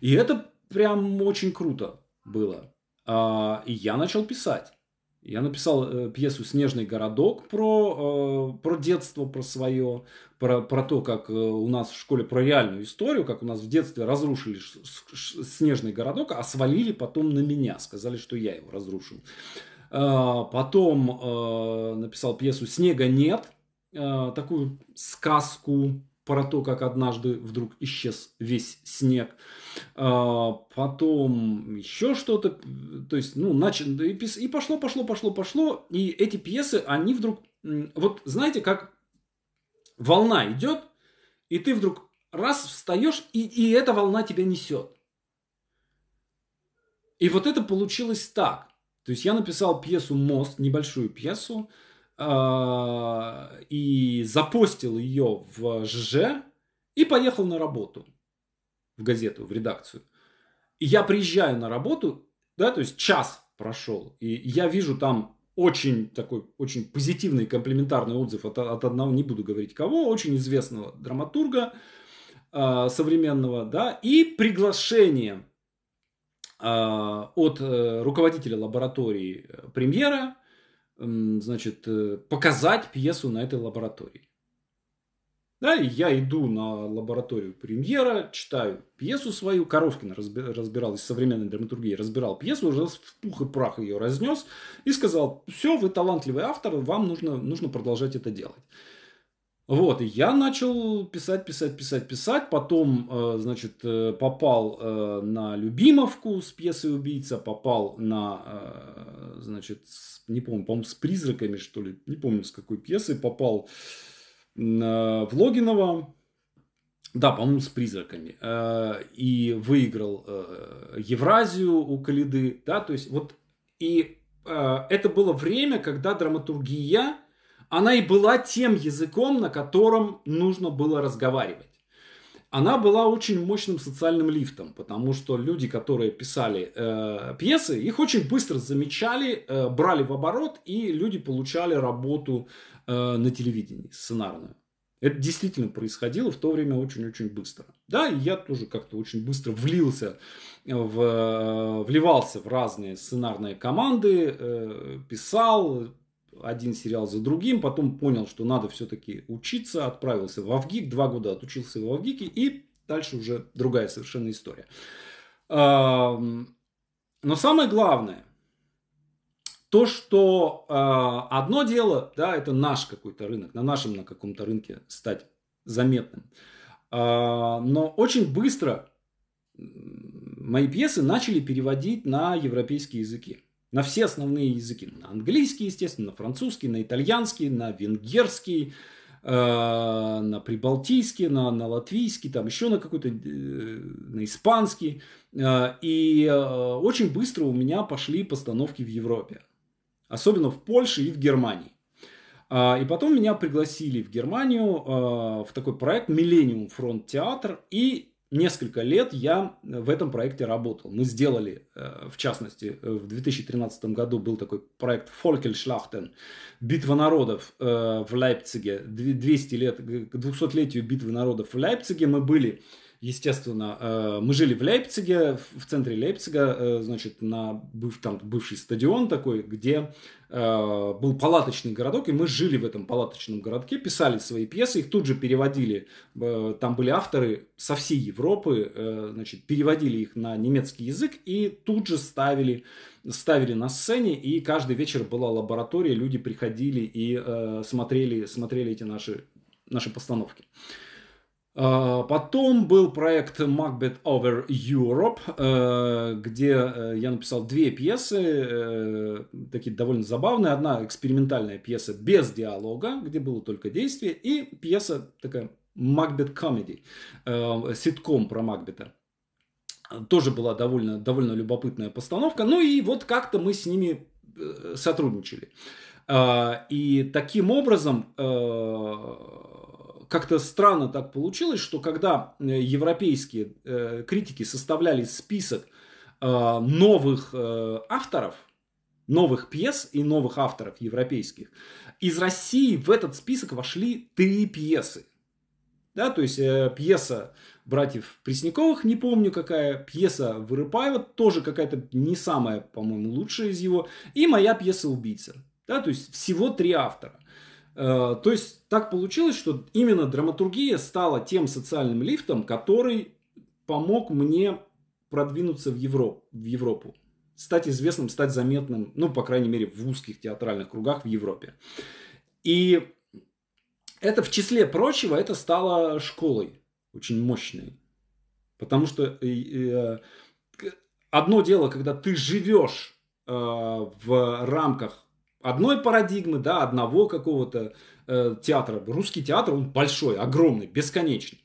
И это прям очень круто было. А, и я начал писать. Я написал э, пьесу «Снежный городок» про, э, про детство, про свое, про, про то, как э, у нас в школе, про реальную историю, как у нас в детстве разрушили «Снежный городок», а свалили потом на меня, сказали, что я его разрушил. А, потом э, написал пьесу «Снега нет», э, такую сказку про то, как однажды вдруг исчез весь снег. Э, потом еще что-то. То есть, ну, начал... И пошло, пошло, пошло, пошло. И эти пьесы, они вдруг... Вот знаете, как волна идет, и ты вдруг раз встаешь, и, и эта волна тебя несет. И вот это получилось так. То есть я написал пьесу «Мост», небольшую пьесу, а, и запостил ее в ЖЖ и поехал на работу в газету, в редакцию. И я приезжаю на работу, да, то есть час прошел, и я вижу там очень такой, очень позитивный комплиментарный отзыв от, от одного, не буду говорить кого, очень известного драматурга э, современного, да, и приглашение а, от э, руководителя лаборатории э, премьера значит, э, показать пьесу на этой лаборатории. Да, и я иду на лабораторию премьера, читаю пьесу свою. Коровкин разбирал из современной драматургии, разбирал пьесу, уже в пух и прах ее разнес и сказал, все, вы талантливый автор, вам нужно, нужно продолжать это делать. Вот, и я начал писать, писать, писать, писать. Потом, э, значит, э, попал э, на Любимовку с пьесой «Убийца», попал на, значит, с, не помню, по-моему, с «Призраками», что ли, не помню, с какой пьесой, попал в Логинова. Да, по-моему, с призраками. И выиграл Евразию у Калиды. Да, то есть вот и это было время, когда драматургия она и была тем языком, на котором нужно было разговаривать. Она была очень мощным социальным лифтом, потому что люди, которые писали э, пьесы, их очень быстро замечали, э, брали в оборот, и люди получали работу э, на телевидении сценарную. Это действительно происходило в то время очень-очень быстро. Да, и я тоже как-то очень быстро влился, в, э, вливался в разные сценарные команды, э, писал, один сериал за другим, потом понял, что надо все-таки учиться, отправился в Авгик, два года отучился в Авгике, и дальше уже другая совершенно история. Но самое главное, то, что а, одно дело, да, это наш какой-то рынок, на нашем на каком-то рынке стать заметным. А, но очень быстро мои пьесы начали переводить на европейские языки на все основные языки. На английский, естественно, на французский, на итальянский, на венгерский, э, на прибалтийский, на, на латвийский, там еще на какой-то, э, на испанский. Э, и э, очень быстро у меня пошли постановки в Европе. Особенно в Польше и в Германии. Э, и потом меня пригласили в Германию э, в такой проект Millennium Front Theater И несколько лет я э, в этом проекте работал. Мы сделали, э, в частности, э, в 2013 году был такой проект Фолькельшлахтен, битва народов в Лейпциге, 200 лет, к 200-летию битвы народов в Лейпциге мы были естественно, э, мы жили в Лейпциге, в центре Лейпцига, э, значит, на быв, там бывший стадион такой, где э, был палаточный городок, и мы жили в этом палаточном городке, писали свои пьесы, их тут же переводили, там были авторы со всей Европы, значит, переводили их на немецкий язык и тут же ставили, ставили на сцене, и каждый вечер была лаборатория, люди приходили и смотрели, смотрели эти наши, наши постановки. Uh, а, потом был проект Macbeth Over Europe, э, где э, я написал две пьесы, э, такие довольно забавные. Одна экспериментальная пьеса без диалога, где было только действие, и пьеса такая Macbeth Comedy, ситком про Макбета тоже была довольно, довольно любопытная постановка. Ну и вот как-то мы с ними сотрудничали. А, и таким образом как-то странно так получилось, что когда э, европейские э, критики составляли список э, новых э, авторов, новых пьес и новых авторов европейских, из России в этот список вошли три пьесы. Да, то есть э, пьеса братьев Пресняковых, не помню какая, пьеса Вырыпаева, тоже какая-то не самая, по-моему, лучшая из его, и моя пьеса «Убийца». Да, то есть всего три автора. Э, то есть так получилось, что именно драматургия стала тем социальным лифтом, который помог мне продвинуться в Европу, в Европу. Стать известным, стать заметным, ну, по крайней мере, в узких театральных кругах в Европе. И это, в числе прочего, это стало школой очень мощной. Потому что э, э, одно дело, когда ты живешь в рамках одной парадигмы, да, одного какого-то э, театра. Русский театр, он большой, огромный, бесконечный.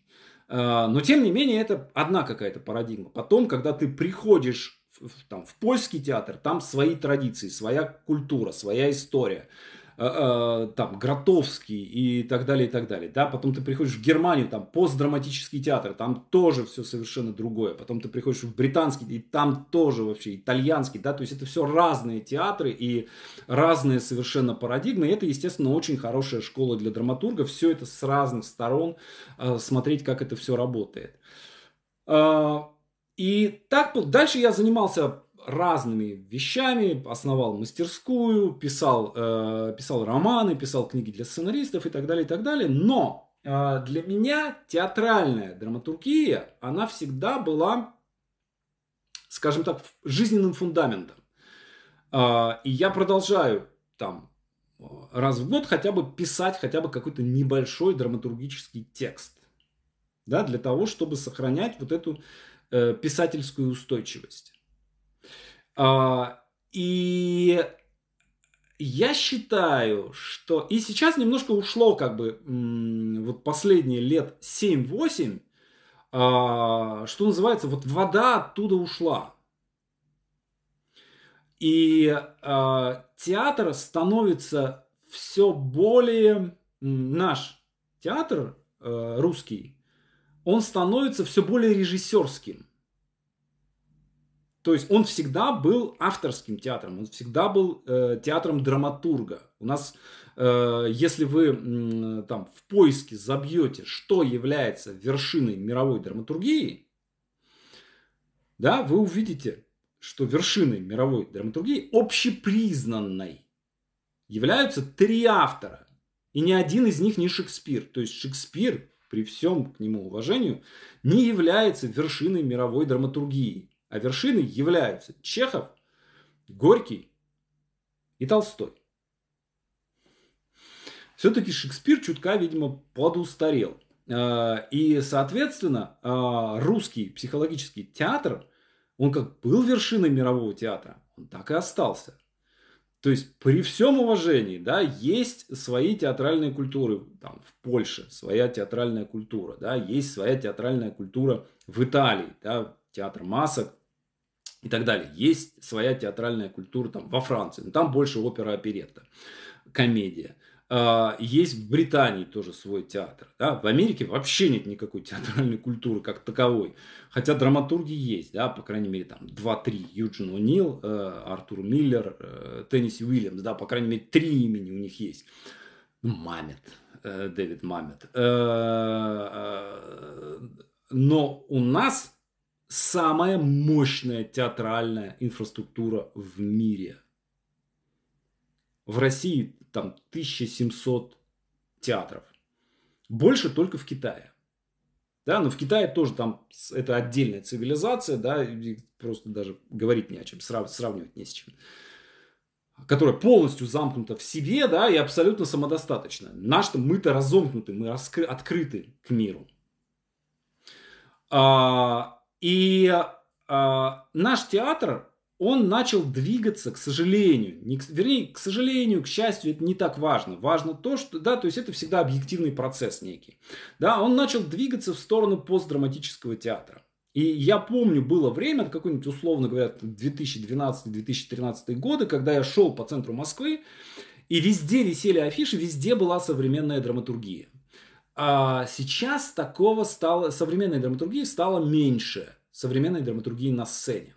Э, но, тем не менее, это одна какая-то парадигма. Потом, когда ты приходишь в, там, в польский театр, там свои традиции, своя культура, своя история – Э, э, там, Гротовский и так далее, и так далее, да, потом ты приходишь в Германию, там, постдраматический театр, там тоже все совершенно другое, потом ты приходишь в британский, и там тоже вообще итальянский, да, то есть это все разные театры и разные совершенно парадигмы, и это, естественно, очень хорошая школа для драматурга, все это с разных сторон, э, смотреть, как это все работает. И так, дальше я занимался разными вещами, основал мастерскую, писал, э, писал романы, писал книги для сценаристов и так далее, и так далее. Но э, для меня театральная драматургия, она всегда была, скажем так, жизненным фундаментом. Э, и я продолжаю там э, раз в год хотя бы писать хотя бы какой-то небольшой драматургический текст. Да, для того, чтобы сохранять вот эту э, писательскую устойчивость. А, и я считаю, что... И сейчас немножко ушло как бы вот последние лет 7-8, а, что называется, вот вода оттуда ушла. И а, театр становится все более... Наш театр э, русский, он становится все более режиссерским. То есть он всегда был авторским театром, он всегда был э, театром драматурга. У нас, э, если вы э, там в поиске забьете, что является вершиной мировой драматургии, да, вы увидите, что вершиной мировой драматургии общепризнанной являются три автора. И ни один из них не Шекспир. То есть Шекспир, при всем к нему уважению, не является вершиной мировой драматургии. А вершины являются Чехов, Горький и Толстой. Все-таки Шекспир чутка, видимо, подустарел. А, и, соответственно, а, русский психологический театр, он как был вершиной мирового театра, он так и остался. То есть при всем уважении, да, есть свои театральные культуры там, в Польше, своя театральная культура, да, есть своя театральная культура в Италии, да, театр масок, и так далее. Есть своя театральная культура там, во Франции, но там больше опера, оперетта, комедия. А, есть в Британии тоже свой театр. Да? В Америке вообще нет никакой театральной культуры как таковой. Хотя драматурги есть, да, по крайней мере, там 2-3. Юджин О'Нил, э, Артур Миллер, э, Теннис Уильямс, да, по крайней мере, три имени у них есть. Ну, Мамет, э, Дэвид Мамет. Но у нас самая мощная театральная инфраструктура в мире. В России там 1700 театров. Больше только в Китае. Да, но в Китае тоже там это отдельная цивилизация, да, просто даже говорить не о чем, срав, сравнивать не с чем. Которая полностью замкнута в себе, да, и абсолютно самодостаточна. Наш-то мы-то разомкнуты, мы раскры, открыты к миру. А, и э, наш театр, он начал двигаться, к сожалению, не к, вернее, к сожалению, к счастью, это не так важно. Важно то, что, да, то есть это всегда объективный процесс некий. Да, он начал двигаться в сторону постдраматического театра. И я помню, было время, какой-нибудь, условно говоря, 2012-2013 годы, когда я шел по центру Москвы, и везде висели афиши, везде была современная драматургия. А сейчас такого стало, современной драматургии стало меньше, современной драматургии на сцене.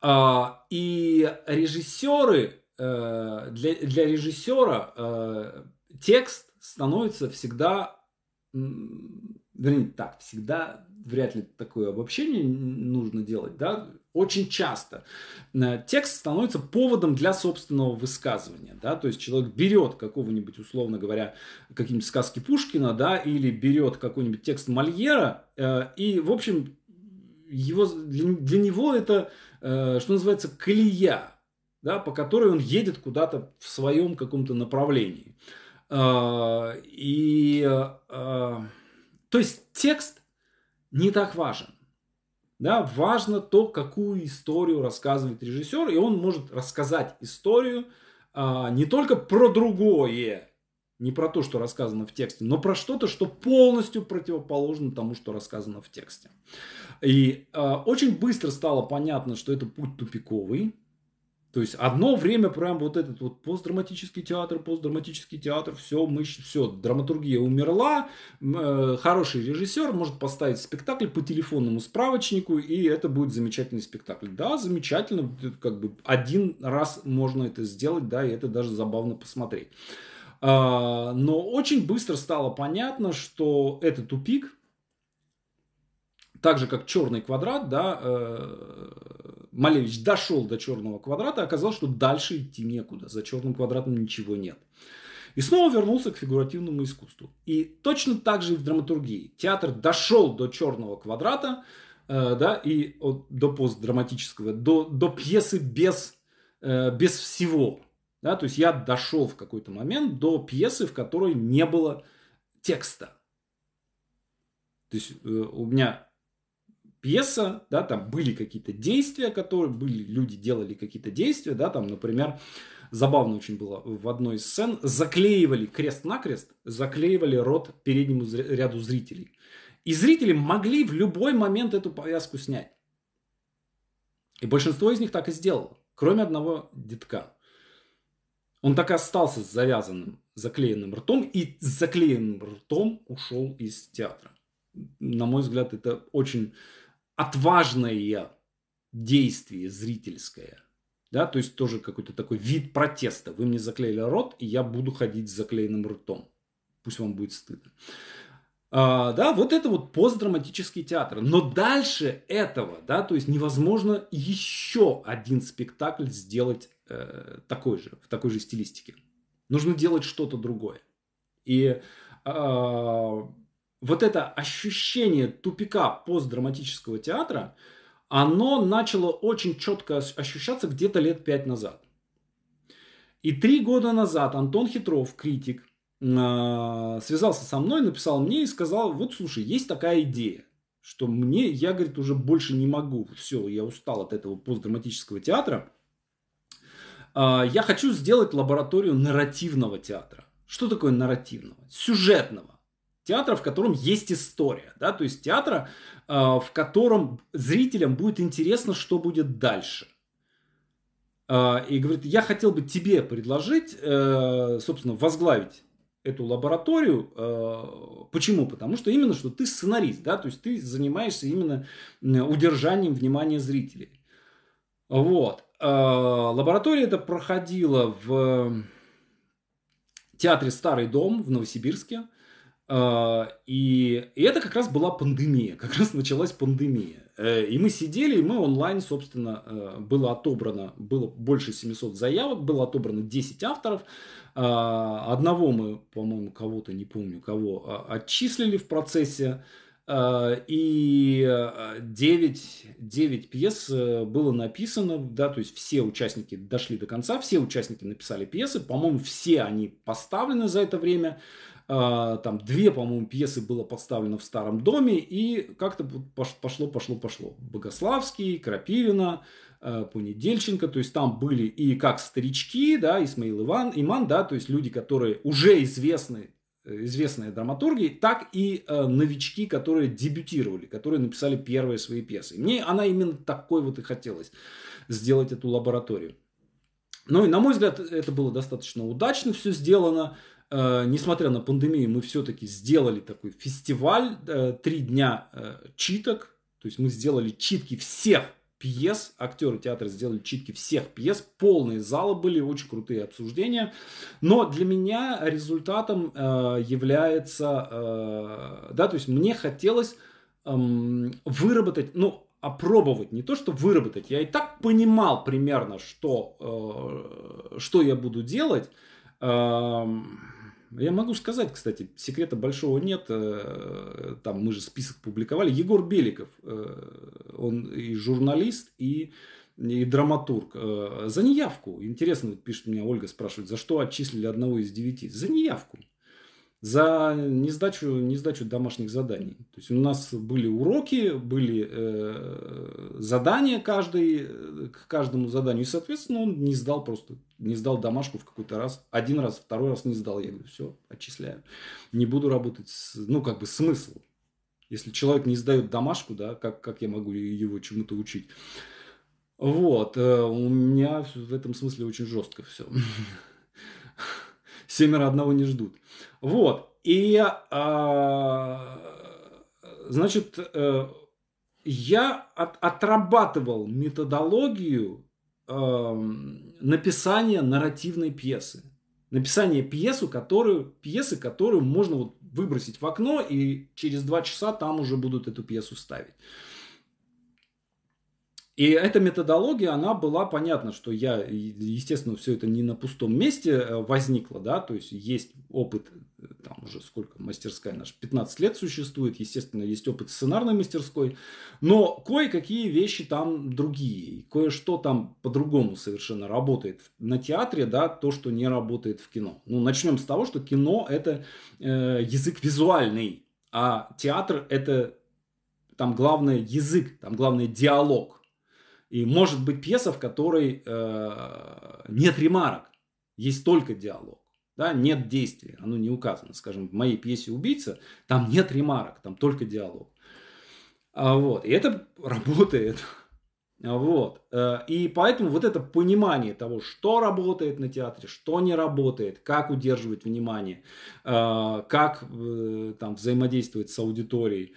А, и режиссеры, э, для, для режиссера э, текст становится всегда, вернее, так, всегда, вряд ли такое обобщение нужно делать, да, очень часто э, текст становится поводом для собственного высказывания, да, то есть человек берет какого-нибудь, условно говоря, какие-нибудь сказки Пушкина, да, или берет какой-нибудь текст Мольера, э, и, в общем, его, для, для него это, э, что называется, колея, да, по которой он едет куда-то в своем каком-то направлении. Э, и, э, э то есть текст не так важен да, важно то, какую историю рассказывает режиссер, и он может рассказать историю а, не только про другое, не про то, что рассказано в тексте, но про что-то, что полностью противоположно тому, что рассказано в тексте. И э, очень быстро стало понятно, что это путь тупиковый, то есть одно время прям вот этот вот постдраматический театр, постдраматический театр, все, мы, все, драматургия умерла, э, хороший режиссер может поставить спектакль по телефонному справочнику, и это будет замечательный спектакль. Да, замечательно, как бы один раз можно это сделать, да, и это даже забавно посмотреть. А, но очень быстро стало понятно, что это тупик, так же как черный квадрат, да, э, Малевич дошел до черного квадрата, а оказалось, что дальше идти некуда. За черным квадратом ничего нет. И снова вернулся к фигуративному искусству. И точно так же и в драматургии. Театр дошел до черного квадрата, э, да, и от, до постдраматического, до, до пьесы без, э, без всего. Да, то есть я дошел в какой-то момент до пьесы, в которой не было текста. То есть э, у меня пьеса, да, там были какие-то действия, которые были, люди делали какие-то действия, да, там, например, забавно очень было в одной из сцен, заклеивали крест-накрест, заклеивали рот переднему ряду зрителей. И зрители могли в любой момент эту повязку снять. И большинство из них так и сделало, кроме одного детка. Он так и остался с завязанным, заклеенным ртом, и с заклеенным ртом ушел из театра. На мой взгляд, это очень отважное действие зрительское. Да, то есть тоже какой-то такой вид протеста. Вы мне заклеили рот, и я буду ходить с заклеенным ртом. Пусть вам будет стыдно. А, да, вот это вот постдраматический театр. Но дальше этого, да, то есть невозможно еще один спектакль сделать э, такой же, в такой же стилистике. Нужно делать что-то другое. И э, вот это ощущение тупика постдраматического театра, оно начало очень четко ощущаться где-то лет пять назад. И три года назад Антон Хитров, критик, а, связался со мной, написал мне и сказал, вот слушай, есть такая идея, что мне, я, говорит, уже больше не могу, все, я устал от этого постдраматического театра, а, я хочу сделать лабораторию нарративного театра. Что такое нарративного? Сюжетного театра, в котором есть история, да, то есть театра, э, в котором зрителям будет интересно, что будет дальше. Э, и говорит, я хотел бы тебе предложить, э, собственно, возглавить эту лабораторию. Почему? Потому что именно, что ты сценарист, да, то есть ты занимаешься именно удержанием внимания зрителей. Вот. Лаборатория это проходила в театре «Старый дом» в Новосибирске. А, и, и это как раз была пандемия, как раз началась пандемия. Э, и мы сидели, и мы онлайн, собственно, э, было отобрано, было больше 700 заявок, было отобрано 10 авторов. А, одного мы, по-моему, кого-то, не помню кого, а, отчислили в процессе. И 9, 9 пьес э, было написано, да, то есть все участники дошли до конца, все участники написали пьесы, по-моему, все они поставлены за это время. А, там две, по-моему, пьесы было подставлено в Старом доме, и как-то пошло, пошло, пошло. Богославский, Крапивина, э, Понедельченко, то есть там были и как старички, да, Исмаил Иван, Иман, да, то есть люди, которые уже известны, э, известные драматурги, так и э, новички, которые дебютировали, которые написали первые свои пьесы. Мне она именно такой вот и хотелось сделать эту лабораторию. Ну и, на мой взгляд, это было достаточно удачно все сделано. Э, несмотря на пандемию, мы все-таки сделали такой фестиваль, э, три дня э, читок, то есть мы сделали читки всех пьес, актеры театра сделали читки всех пьес, полные залы были, очень крутые обсуждения. Но для меня результатом является, да, то есть мне хотелось эм, выработать, ну, опробовать, не то что выработать, я и так понимал примерно, что, что я буду делать. Эм, я могу сказать, кстати, секрета большого нет. Э, там мы же список публиковали. Егор Беликов, э, он и журналист, и, и драматург. Э, за неявку. Интересно, пишет мне Ольга, спрашивает, за что отчислили одного из девяти? За неявку за не сдачу не сдачу домашних заданий. То есть у нас были уроки, были э, задания каждый, э, к каждому заданию. И, соответственно, он не сдал просто, не сдал домашку в какой-то раз. Один раз, второй раз не сдал. Я говорю, все, отчисляю. Не буду работать. С, ну, как бы смысл. Если человек не сдает домашку, да, как, как я могу его чему-то учить? Вот, э, у меня в этом смысле очень жестко все. семеро одного не ждут. Вот. И, а, значит, э, я от, отрабатывал методологию э, написания нарративной пьесы. Написание пьесу, которую, пьесы, которую можно вот выбросить в окно, и через два часа там уже будут эту пьесу ставить. И эта методология, она была понятна, что я, естественно, все это не на пустом месте э, возникло, да, то есть есть опыт, э, там уже сколько, мастерская наша, 15 лет существует, естественно, есть опыт сценарной мастерской, но кое-какие вещи там другие, кое-что там по-другому совершенно работает на театре, да, то, что не работает в кино. Ну, начнем с того, что кино – это э, язык визуальный, а театр – это там главное язык, там главное диалог – и может быть пьеса, в которой э, нет ремарок, есть только диалог. Да, нет действия, оно не указано. Скажем, в моей пьесе «Убийца» там нет ремарок, там только диалог. А вот, и это работает. А вот. Э, и поэтому вот это понимание того, что работает на театре, что не работает, как удерживать внимание, э, как э, там, взаимодействовать с аудиторией,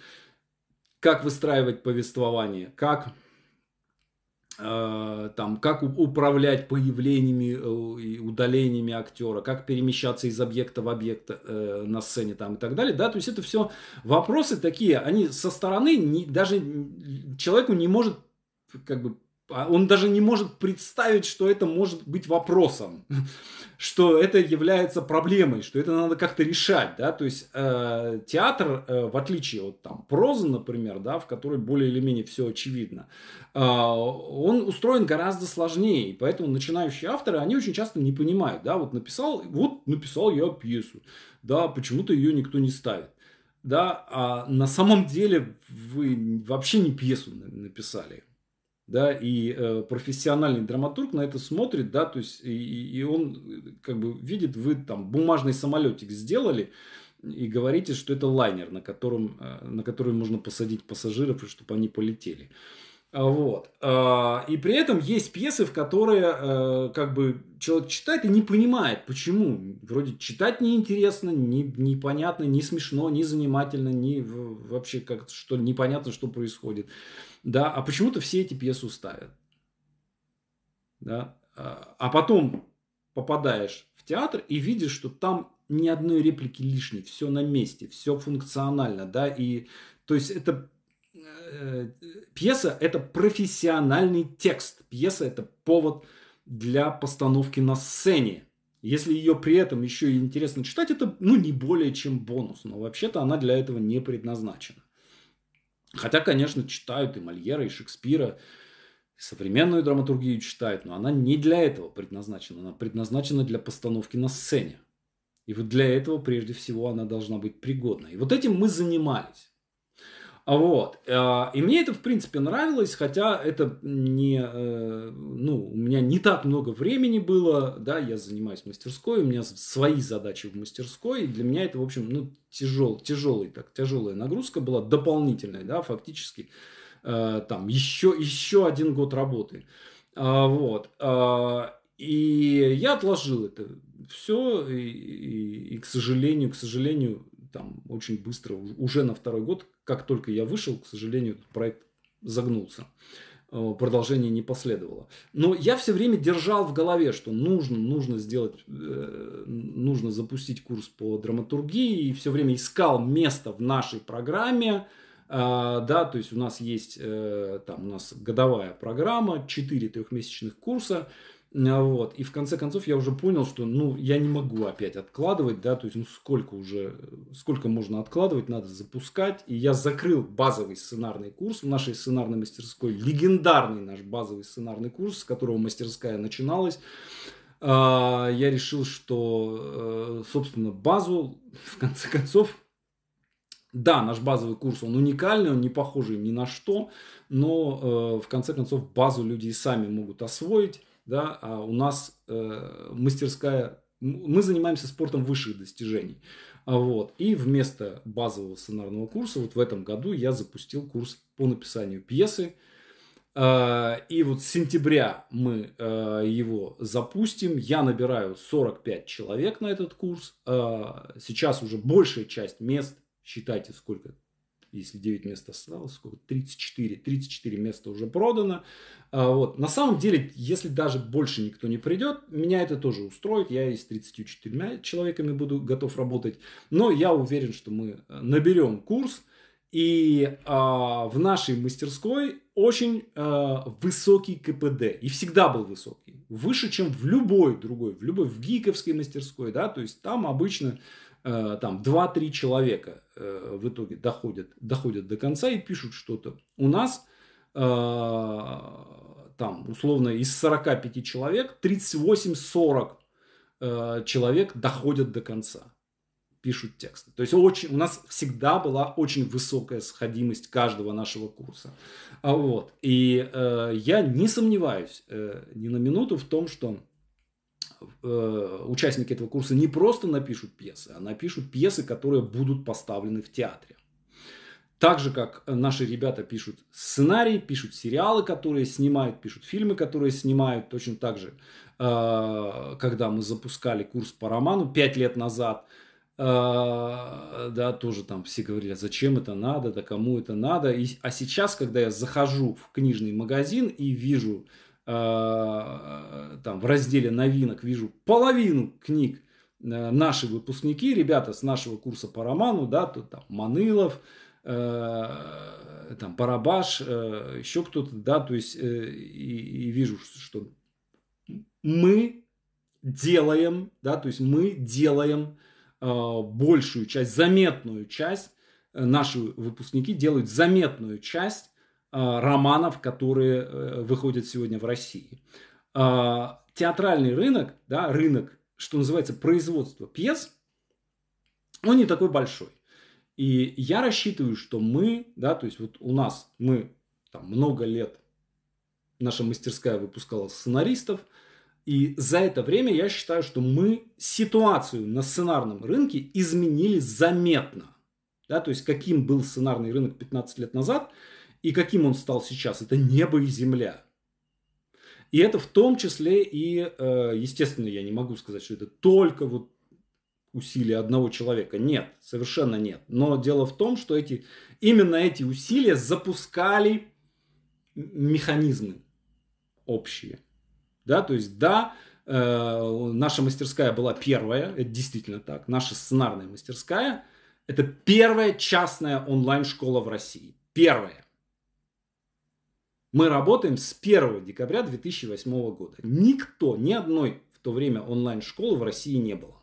как выстраивать повествование, как Э, там, как управлять появлениями э, и удалениями актера, как перемещаться из объекта в объект э, на сцене там, и так далее. Да? То есть это все вопросы такие, они со стороны не, даже человеку не может как бы а он даже не может представить, что это может быть вопросом, что это является проблемой, что это надо как-то решать, да, то есть э, театр, э, в отличие от там прозы, например, да, в которой более или менее все очевидно, э, он устроен гораздо сложнее, и поэтому начинающие авторы, они очень часто не понимают, да, вот написал, вот написал я пьесу, да, почему-то ее никто не ставит да, а на самом деле вы вообще не пьесу написали да, и э, профессиональный драматург на это смотрит, да, то есть и, и он как бы видит, вы там бумажный самолетик сделали и говорите, что это лайнер, на котором, э, на который можно посадить пассажиров, чтобы они полетели. А, вот. А, и при этом есть пьесы, в которые э, как бы человек читает и не понимает, почему. Вроде читать неинтересно, не, непонятно, не смешно, не занимательно, не вообще как что непонятно, что происходит да, а почему-то все эти пьесы ставят. Да? А, а потом попадаешь в театр и видишь, что там ни одной реплики лишней, все на месте, все функционально, да, и то есть это э, пьеса это профессиональный текст, пьеса это повод для постановки на сцене. Если ее при этом еще и интересно читать, это ну не более чем бонус, но вообще-то она для этого не предназначена. Хотя, конечно, читают и Мольера, и Шекспира, и современную драматургию читают, но она не для этого предназначена. Она предназначена для постановки на сцене. И вот для этого, прежде всего, она должна быть пригодна. И вот этим мы занимались. Вот. Э, и мне это, в принципе, нравилось, хотя это не, э, ну, у меня не так много времени было, да, я занимаюсь мастерской, у меня свои задачи в мастерской, и для меня это, в общем, ну, тяжел, тяжелый, так, тяжелая нагрузка была, дополнительная, да, фактически, э, там, еще, еще один год работы. Вот. И я отложил это все, и, и, и к сожалению, к сожалению, там очень быстро, уже на второй год, как только я вышел, к сожалению, этот проект загнулся. Э, продолжение не последовало. Но я все время держал в голове, что нужно, нужно сделать, э, нужно запустить курс по драматургии. И все время искал место в нашей программе, э, да, то есть у нас есть там у нас годовая программа, 4 трехмесячных курса, а, вот. И в конце концов я уже понял, что ну, я не могу опять откладывать, да, то есть ну, сколько уже, сколько можно откладывать, надо запускать. И я закрыл базовый сценарный курс в нашей сценарной мастерской, легендарный наш базовый сценарный курс, с которого мастерская начиналась. А, я решил, что, э, собственно, базу, в конце концов, да, наш базовый курс, он уникальный, он не похожий ни на что, но, э, в конце концов, базу люди и сами могут освоить да, а у нас э, мастерская, мы занимаемся спортом высших достижений. А вот. И вместо базового сценарного курса вот в этом году я запустил курс по написанию пьесы. А, и вот с сентября мы э, его запустим. Я набираю 45 человек на этот курс. А, сейчас уже большая часть мест, считайте сколько, если 9 мест осталось, сколько? 34, 34 места уже продано. А, вот. На самом деле, если даже больше никто не придет, меня это тоже устроит. Я и с 34 человеками буду готов работать. Но я уверен, что мы э, наберем курс. И э, в нашей мастерской очень э, высокий КПД. И всегда был высокий. Выше, чем в любой другой, в любой, в гиковской мастерской, да, то есть там обычно э, там 2-3 человека Э, в итоге доходят, доходят до конца и пишут что-то. У нас э, там условно из 45 человек 38-40 э, человек доходят до конца пишут тексты. То есть очень, у нас всегда была очень высокая сходимость каждого нашего курса. а Вот. И э, я не сомневаюсь э, ни на минуту в том, что Э, участники этого курса не просто напишут пьесы, а напишут пьесы, которые будут поставлены в театре. Так же, как наши ребята пишут сценарии, пишут сериалы, которые снимают, пишут фильмы, которые снимают. Точно так же, э, когда мы запускали курс по роману 5 лет назад, э, да, тоже там все говорили, «А зачем это надо, да кому это надо. И, а сейчас, когда я захожу в книжный магазин и вижу Э, там, в разделе новинок вижу половину книг э, наши выпускники, ребята с нашего курса по роману, да, тут там Манылов, э, там Барабаш, еще кто-то, да, то есть и, и вижу, что мы делаем, да, то есть мы делаем большую часть, заметную часть, наши выпускники делают заметную часть Э, романов, которые э, выходят сегодня в России. Э, театральный рынок, да, рынок, что называется, производство пьес, он не такой большой. И я рассчитываю, что мы, да, то есть вот у нас мы там, много лет, наша мастерская выпускала сценаристов, и за это время я считаю, что мы ситуацию на сценарном рынке изменили заметно. Да, то есть каким был сценарный рынок 15 лет назад – и каким он стал сейчас. Это небо и земля. И это в том числе и, э, естественно, я не могу сказать, что это только вот усилия одного человека. Нет, совершенно нет. Но дело в том, что эти, именно эти усилия запускали механизмы общие. Да, то есть, да, э, наша мастерская была первая, это действительно так, наша сценарная мастерская, это первая частная онлайн-школа в России. Первая. Мы работаем с 1 декабря 2008 года. Никто, ни одной в то время онлайн-школы в России не было.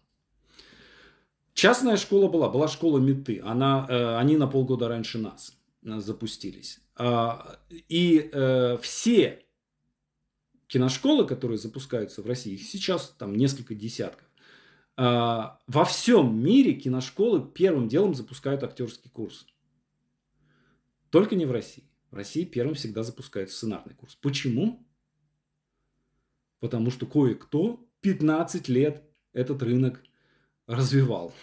Частная школа была, была школа Меты. Она, э, они на полгода раньше нас э, запустились. А, и э, все киношколы, которые запускаются в России, их сейчас там несколько десятков. А, во всем мире киношколы первым делом запускают актерский курс. Только не в России. В России первым всегда запускают сценарный курс. Почему? Потому что кое-кто 15 лет этот рынок развивал.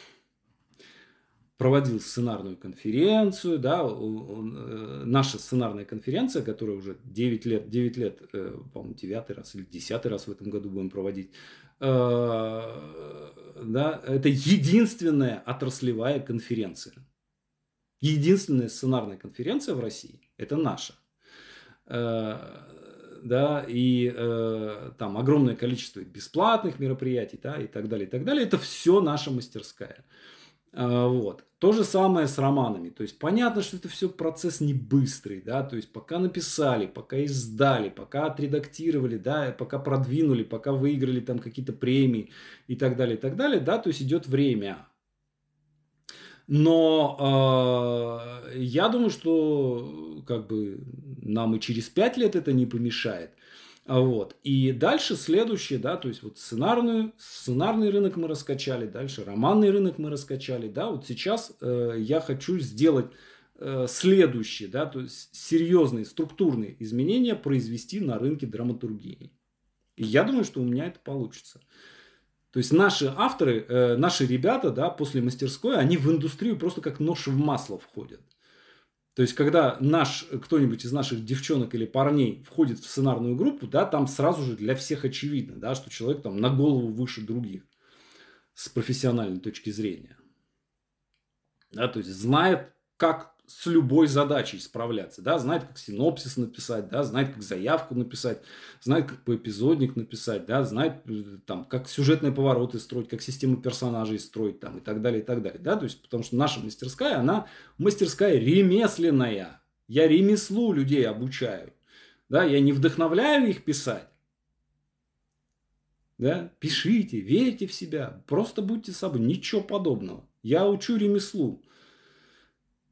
Проводил сценарную конференцию, да, э, наша сценарная конференция, которая уже 9 лет, 9 лет, э, по-моему, 9 раз или 10 раз в этом году будем проводить, э, да, это единственная отраслевая конференция. Единственная сценарная конференция в России – это наша. Э, да, и э, там огромное количество бесплатных мероприятий, да, и так далее, и так далее. Это все наша мастерская. Э, вот. То же самое с романами. То есть понятно, что это все процесс не быстрый, да, то есть пока написали, пока издали, пока отредактировали, да, пока продвинули, пока выиграли там какие-то премии и так далее, и так далее, да, то есть идет время. Но э, я думаю, что как бы нам и через пять лет это не помешает. А вот. И дальше следующее, да, то есть вот сценарную, сценарный рынок мы раскачали, дальше романный рынок мы раскачали, да, вот сейчас э, я хочу сделать э, следующее, да, то есть серьезные структурные изменения произвести на рынке драматургии. И я думаю, что у меня это получится. То есть наши авторы, э, наши ребята, да, после мастерской, они в индустрию просто как нож в масло входят. То есть, когда наш, кто-нибудь из наших девчонок или парней входит в сценарную группу, да, там сразу же для всех очевидно, да, что человек там на голову выше других с профессиональной точки зрения. Да, то есть знает, как с любой задачей справляться, да, знает, как синопсис написать, да, знает, как заявку написать, знает, как поэпизодник написать, да, знает, э, там, как сюжетные повороты строить, как систему персонажей строить, там, и так далее, и так далее, да, то есть, потому что наша мастерская, она мастерская ремесленная, я ремеслу людей обучаю, да, я не вдохновляю их писать, да, пишите, верьте в себя, просто будьте собой, ничего подобного. Я учу ремеслу.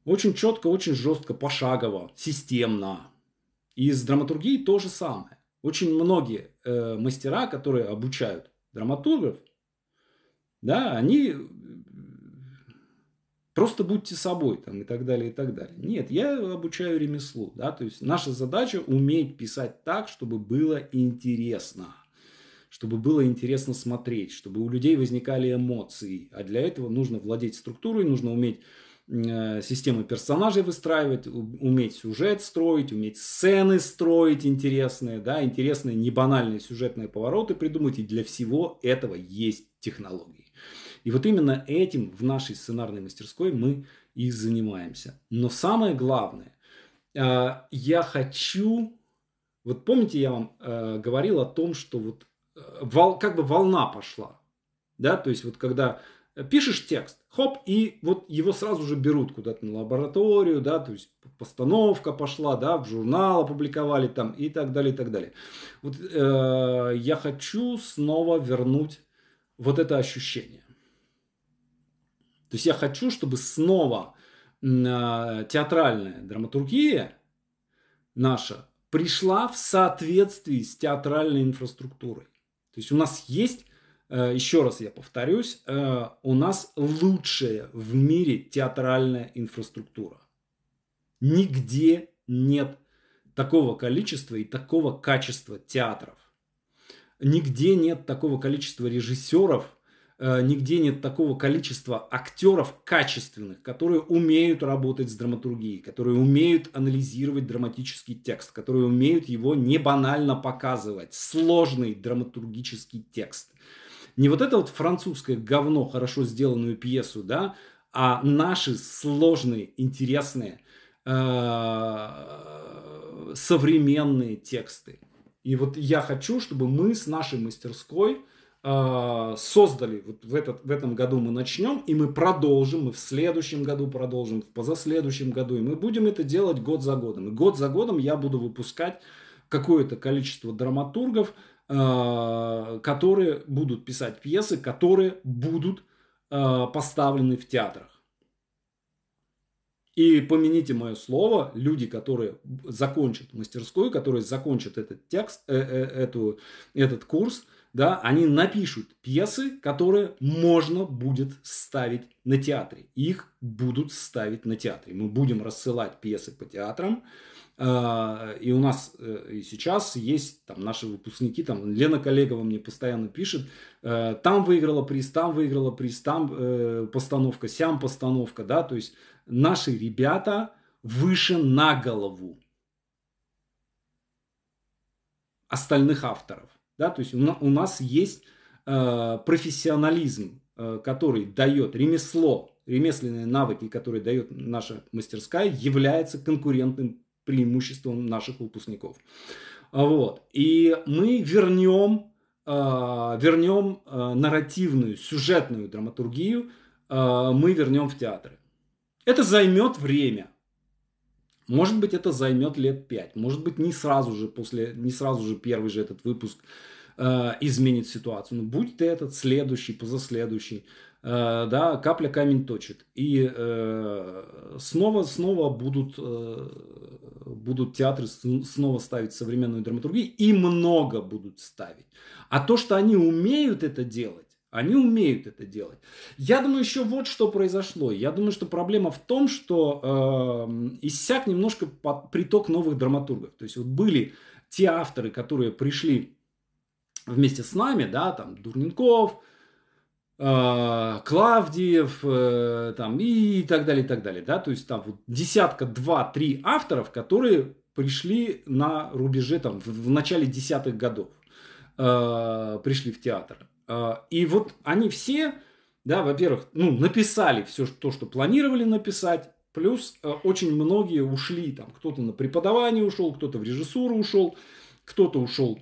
Очень четко, очень жестко, пошагово, системно. И с драматургией то же самое. Очень многие э, мастера, которые обучают драматургов, да, они э, просто будьте собой там и так далее, и так далее. Нет, я обучаю ремеслу, да, то есть наша задача уметь писать так, чтобы было интересно, чтобы было интересно смотреть, чтобы у людей возникали эмоции, а для этого нужно владеть структурой, нужно уметь Э, системы персонажей выстраивать, уметь сюжет строить, уметь сцены строить интересные, да, интересные не банальные сюжетные повороты придумать. И для всего этого есть технологии. И вот именно этим в нашей сценарной мастерской мы и занимаемся. Но самое главное, э, я хочу... Вот помните, я вам э, говорил о том, что вот как бы волна пошла. Да, то есть вот когда пишешь текст, хоп, и вот его сразу же берут куда-то на лабораторию, да, то есть постановка пошла, да, в журнал опубликовали там и так далее, и так далее. Вот э, я хочу снова вернуть вот это ощущение. То есть я хочу, чтобы снова э, театральная драматургия наша пришла в соответствии с театральной инфраструктурой. То есть у нас есть Э, еще раз я повторюсь, э, у нас лучшая в мире театральная инфраструктура. Нигде нет такого количества и такого качества театров. Нигде нет такого количества режиссеров, э, нигде нет такого количества актеров качественных, которые умеют работать с драматургией, которые умеют анализировать драматический текст, которые умеют его не банально показывать, сложный драматургический текст – не вот это вот французское говно, хорошо сделанную пьесу, да, а наши сложные, интересные, э, современные тексты. И вот я хочу, чтобы мы с нашей мастерской э, создали, вот в, этот, в этом году мы начнем, и мы продолжим, мы в следующем году продолжим, в позаследующем году, и мы будем это делать год за годом. И год за годом я буду выпускать какое-то количество драматургов, Э, которые будут писать пьесы, которые будут э, поставлены в театрах. И помяните мое слово, люди, которые закончат мастерскую, которые закончат этот текст, э, эту, этот курс, да, они напишут пьесы, которые можно будет ставить на театре. Их будут ставить на театре. Мы будем рассылать пьесы по театрам. Э, Э, и у нас э, и сейчас есть там наши выпускники, там Лена Коллегова мне постоянно пишет, э, там выиграла приз, там выиграла приз, там постановка, сям постановка, да, то есть наши ребята выше на голову остальных авторов, да, то есть у нас есть профессионализм, который дает ремесло, ремесленные навыки, которые дает наша мастерская, является конкурентным преимуществом наших выпускников. А, вот. И мы вернем, а, вернем а, нарративную, сюжетную драматургию, мы вернем в театры. Это займет время. Может быть, это займет лет пять. Может быть, не сразу же после, не сразу же первый же этот выпуск э, изменит ситуацию. Но будь ты этот следующий, позаследующий, э, да, капля камень точит. И э, снова, снова будут э, будут театры снова ставить современную драматургию и много будут ставить. А то, что они умеют это делать, они умеют это делать. Я думаю, еще вот что произошло. Я думаю, что проблема в том, что э, иссяк немножко приток новых драматургов. То есть вот были те авторы, которые пришли вместе с нами, да, там Дурненков, а, Клавдиев э, там, и так далее, и так далее. Да? То есть там вот десятка, два, три авторов, которые пришли на рубеже там, в, в начале десятых годов, э, пришли в театр. А, и вот они все, да, во-первых, ну, написали все то, что планировали написать, плюс э, очень многие ушли, там кто-то на преподавание ушел, кто-то в режиссуру ушел, кто-то ушел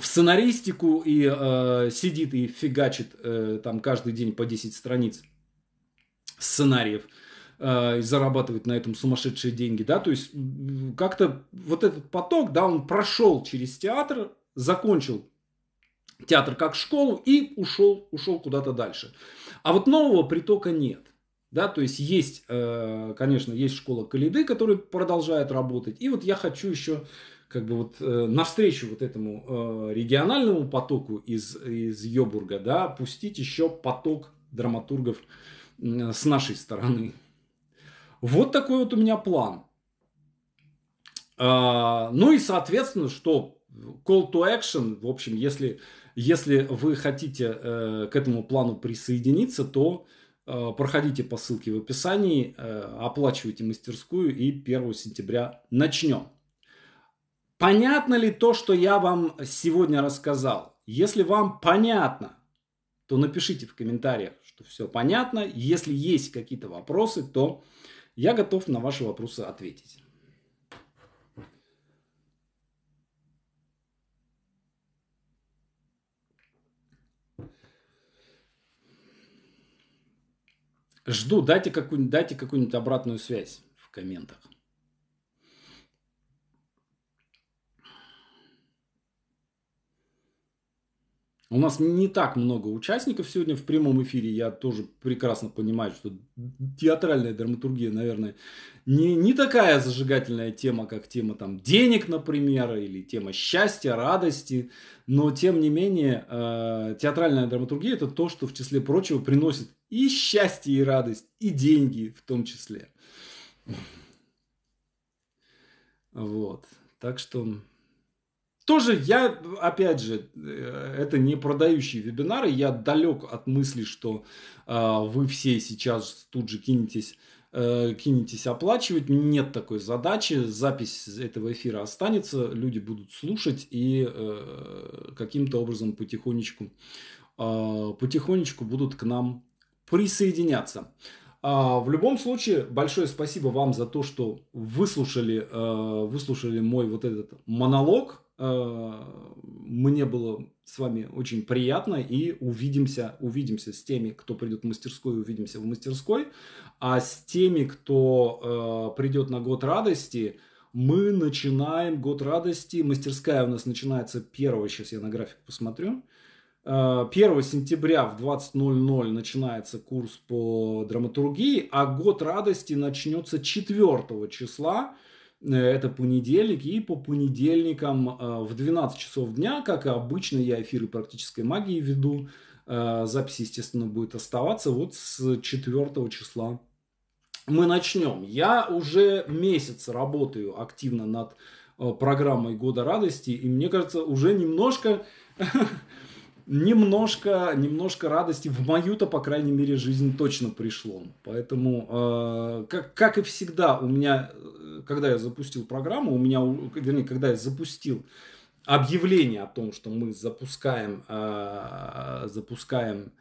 в сценаристику и э, сидит и фигачит э, там каждый день по 10 страниц сценариев э, и зарабатывает на этом сумасшедшие деньги, да, то есть как-то вот этот поток, да, он прошел через театр, закончил театр как школу и ушел, ушел куда-то дальше. А вот нового притока нет. Да, то есть есть, э, конечно, есть школа Калиды, которая продолжает работать. И вот я хочу еще как бы вот э, навстречу вот этому э, региональному потоку из, из Йобурга, да, пустить еще поток драматургов с нашей стороны. Вот такой вот у меня план. А, ну и, соответственно, что call to action, в общем, если, если вы хотите э, к этому плану присоединиться, то проходите по ссылке в описании, оплачивайте мастерскую и 1 сентября начнем. Понятно ли то, что я вам сегодня рассказал? Если вам понятно, то напишите в комментариях, что все понятно. Если есть какие-то вопросы, то я готов на ваши вопросы ответить. Жду, дайте какую-нибудь какую обратную связь в комментах. У нас не так много участников сегодня в прямом эфире. Я тоже прекрасно понимаю, что театральная драматургия, наверное, не, не такая зажигательная тема, как тема там, денег, например, или тема счастья, радости. Но, тем не менее, э, театральная драматургия – это то, что, в числе прочего, приносит и счастье, и радость, и деньги в том числе. Вот. Так что тоже я, опять же, э, это не продающие вебинары, я далек от мысли, что э, вы все сейчас тут же кинетесь э, кинетесь оплачивать. Нет такой задачи. Запись этого эфира останется, люди будут слушать и э, каким-то образом потихонечку, э, потихонечку будут к нам присоединяться. А, в любом случае, большое спасибо вам за то, что выслушали, э, выслушали мой вот этот монолог. Э, мне было с вами очень приятно и увидимся, увидимся с теми, кто придет в мастерскую, увидимся в мастерской, а с теми, кто э, придет на год радости, мы начинаем год радости. Мастерская у нас начинается 1, сейчас я на график посмотрю. 1 э, сентября в 20.00 начинается курс по драматургии, а год радости начнется 4 числа Э, это понедельник, и по понедельникам э, в 12 часов дня, как и обычно, я эфиры практической магии веду. Э, запись, естественно, будет оставаться вот с 4 числа. Мы начнем. Я уже месяц работаю активно над программой «Года радости», и мне кажется, уже немножко немножко, немножко радости в мою-то, по крайней мере, жизнь точно пришло. Поэтому, э, как, как и всегда, у меня, э, когда я запустил программу, у меня, вернее, когда я запустил объявление о том, что мы запускаем, э, запускаем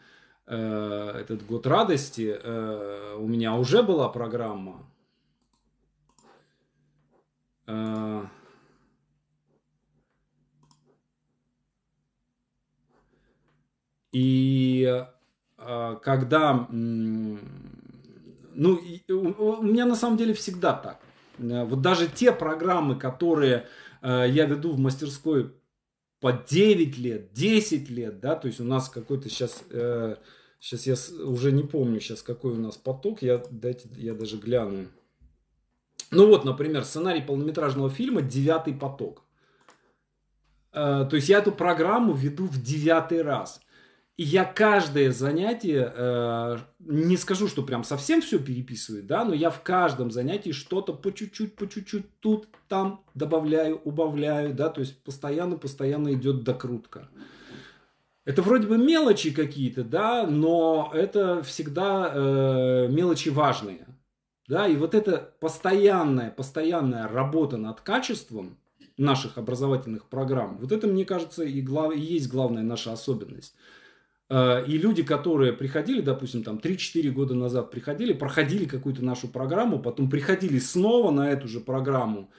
э, этот год радости, э, у меня уже была программа. Э, И а, когда... Ну, у меня на самом деле всегда так. Э, вот даже те программы, которые э, я веду в мастерской по 9 лет, 10 лет, да, то есть у нас какой-то сейчас, э, сейчас я уже не помню сейчас какой у нас поток, я, дайте, я даже гляну. Ну вот, например, сценарий полнометражного фильма «Девятый поток». Э, то есть я эту программу веду в девятый раз. И я каждое занятие, э, не скажу, что прям совсем все переписывает, да, но я в каждом занятии что-то по чуть-чуть, по чуть-чуть тут, там добавляю, убавляю, да, то есть постоянно-постоянно идет докрутка. Это вроде бы мелочи какие-то, да, но это всегда э, мелочи важные, да, и вот эта постоянная, постоянная работа над качеством наших образовательных программ, вот это, мне кажется, и, глав... и есть главная наша особенность. Э, и люди, которые приходили, допустим, там 3-4 года назад приходили, проходили какую-то нашу программу, потом приходили снова на эту же программу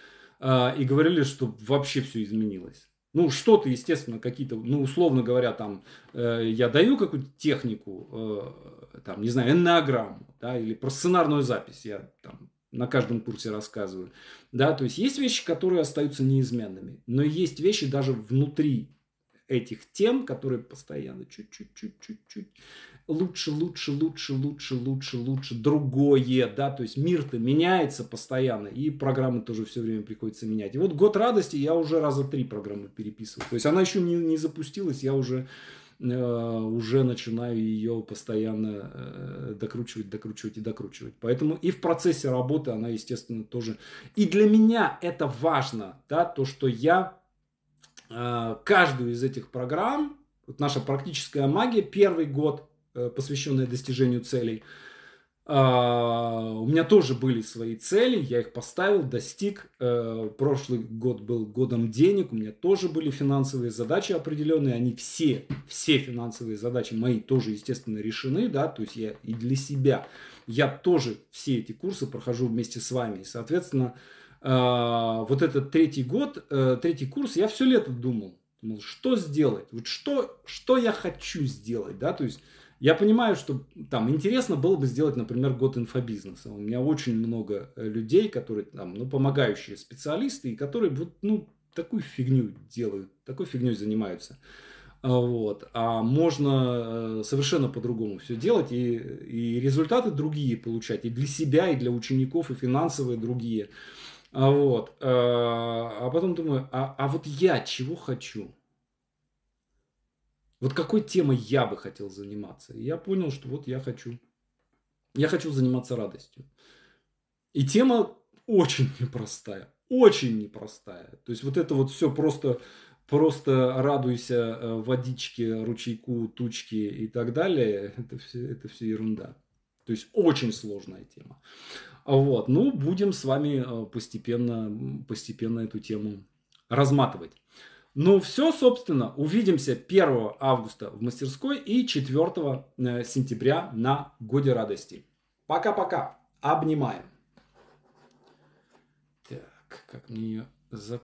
э, и говорили, что вообще все изменилось. Ну, что-то, естественно, какие-то, ну, условно говоря, там, э, я даю какую-то технику, э, там, не знаю, эннеограмму, да, или про сценарную запись я там на каждом курсе рассказываю, да, то есть есть вещи, которые остаются неизменными, но есть вещи даже внутри этих тем, которые постоянно чуть-чуть, чуть-чуть, чуть лучше, лучше, лучше, лучше, лучше, лучше, другое, да, то есть мир-то меняется постоянно, и программы тоже все время приходится менять. И вот год радости я уже раза три программы переписывал, то есть она еще не, не запустилась, я уже э, уже начинаю ее постоянно э, докручивать, докручивать и докручивать. Поэтому и в процессе работы она, естественно, тоже... И для меня это важно, да, то, что я Э, каждую из этих программ, вот наша практическая магия, первый год, э, посвященный достижению целей, э, у меня тоже были свои цели, я их поставил, достиг. прошлый год был годом денег, у меня тоже были финансовые задачи определенные, они все, все финансовые задачи мои тоже, естественно, решены, да, то есть я и для себя. Я тоже все эти курсы прохожу вместе с вами, и, соответственно, uh, а, вот этот третий год, э, третий курс, я все лето думал, думал, что сделать, вот что, что я хочу сделать, да, то есть я понимаю, что там интересно было бы сделать, например, год инфобизнеса. У меня очень много э, людей, которые там, ну, помогающие специалисты, и которые вот, ну, такую фигню делают, такой фигней занимаются. А, вот. А можно э, совершенно по-другому все делать и, и результаты другие получать, и для себя, и для учеников, и финансовые другие. Uh, а вот, а, а потом думаю, а, а вот я чего хочу? Вот какой темой я бы хотел заниматься? И я понял, что вот я хочу. Я хочу заниматься радостью. И тема очень непростая. Очень непростая. То есть вот это вот все просто, просто радуйся э, водичке, ручейку, тучке и так далее. Это все, это все ерунда. То есть очень сложная тема. Вот. Ну, будем с вами э, постепенно, постепенно эту тему разматывать. Ну все, собственно, увидимся 1 августа в мастерской и 4 э, сентября на Годе радости. Пока-пока. Обнимаем. Так, как мне ее закрыть?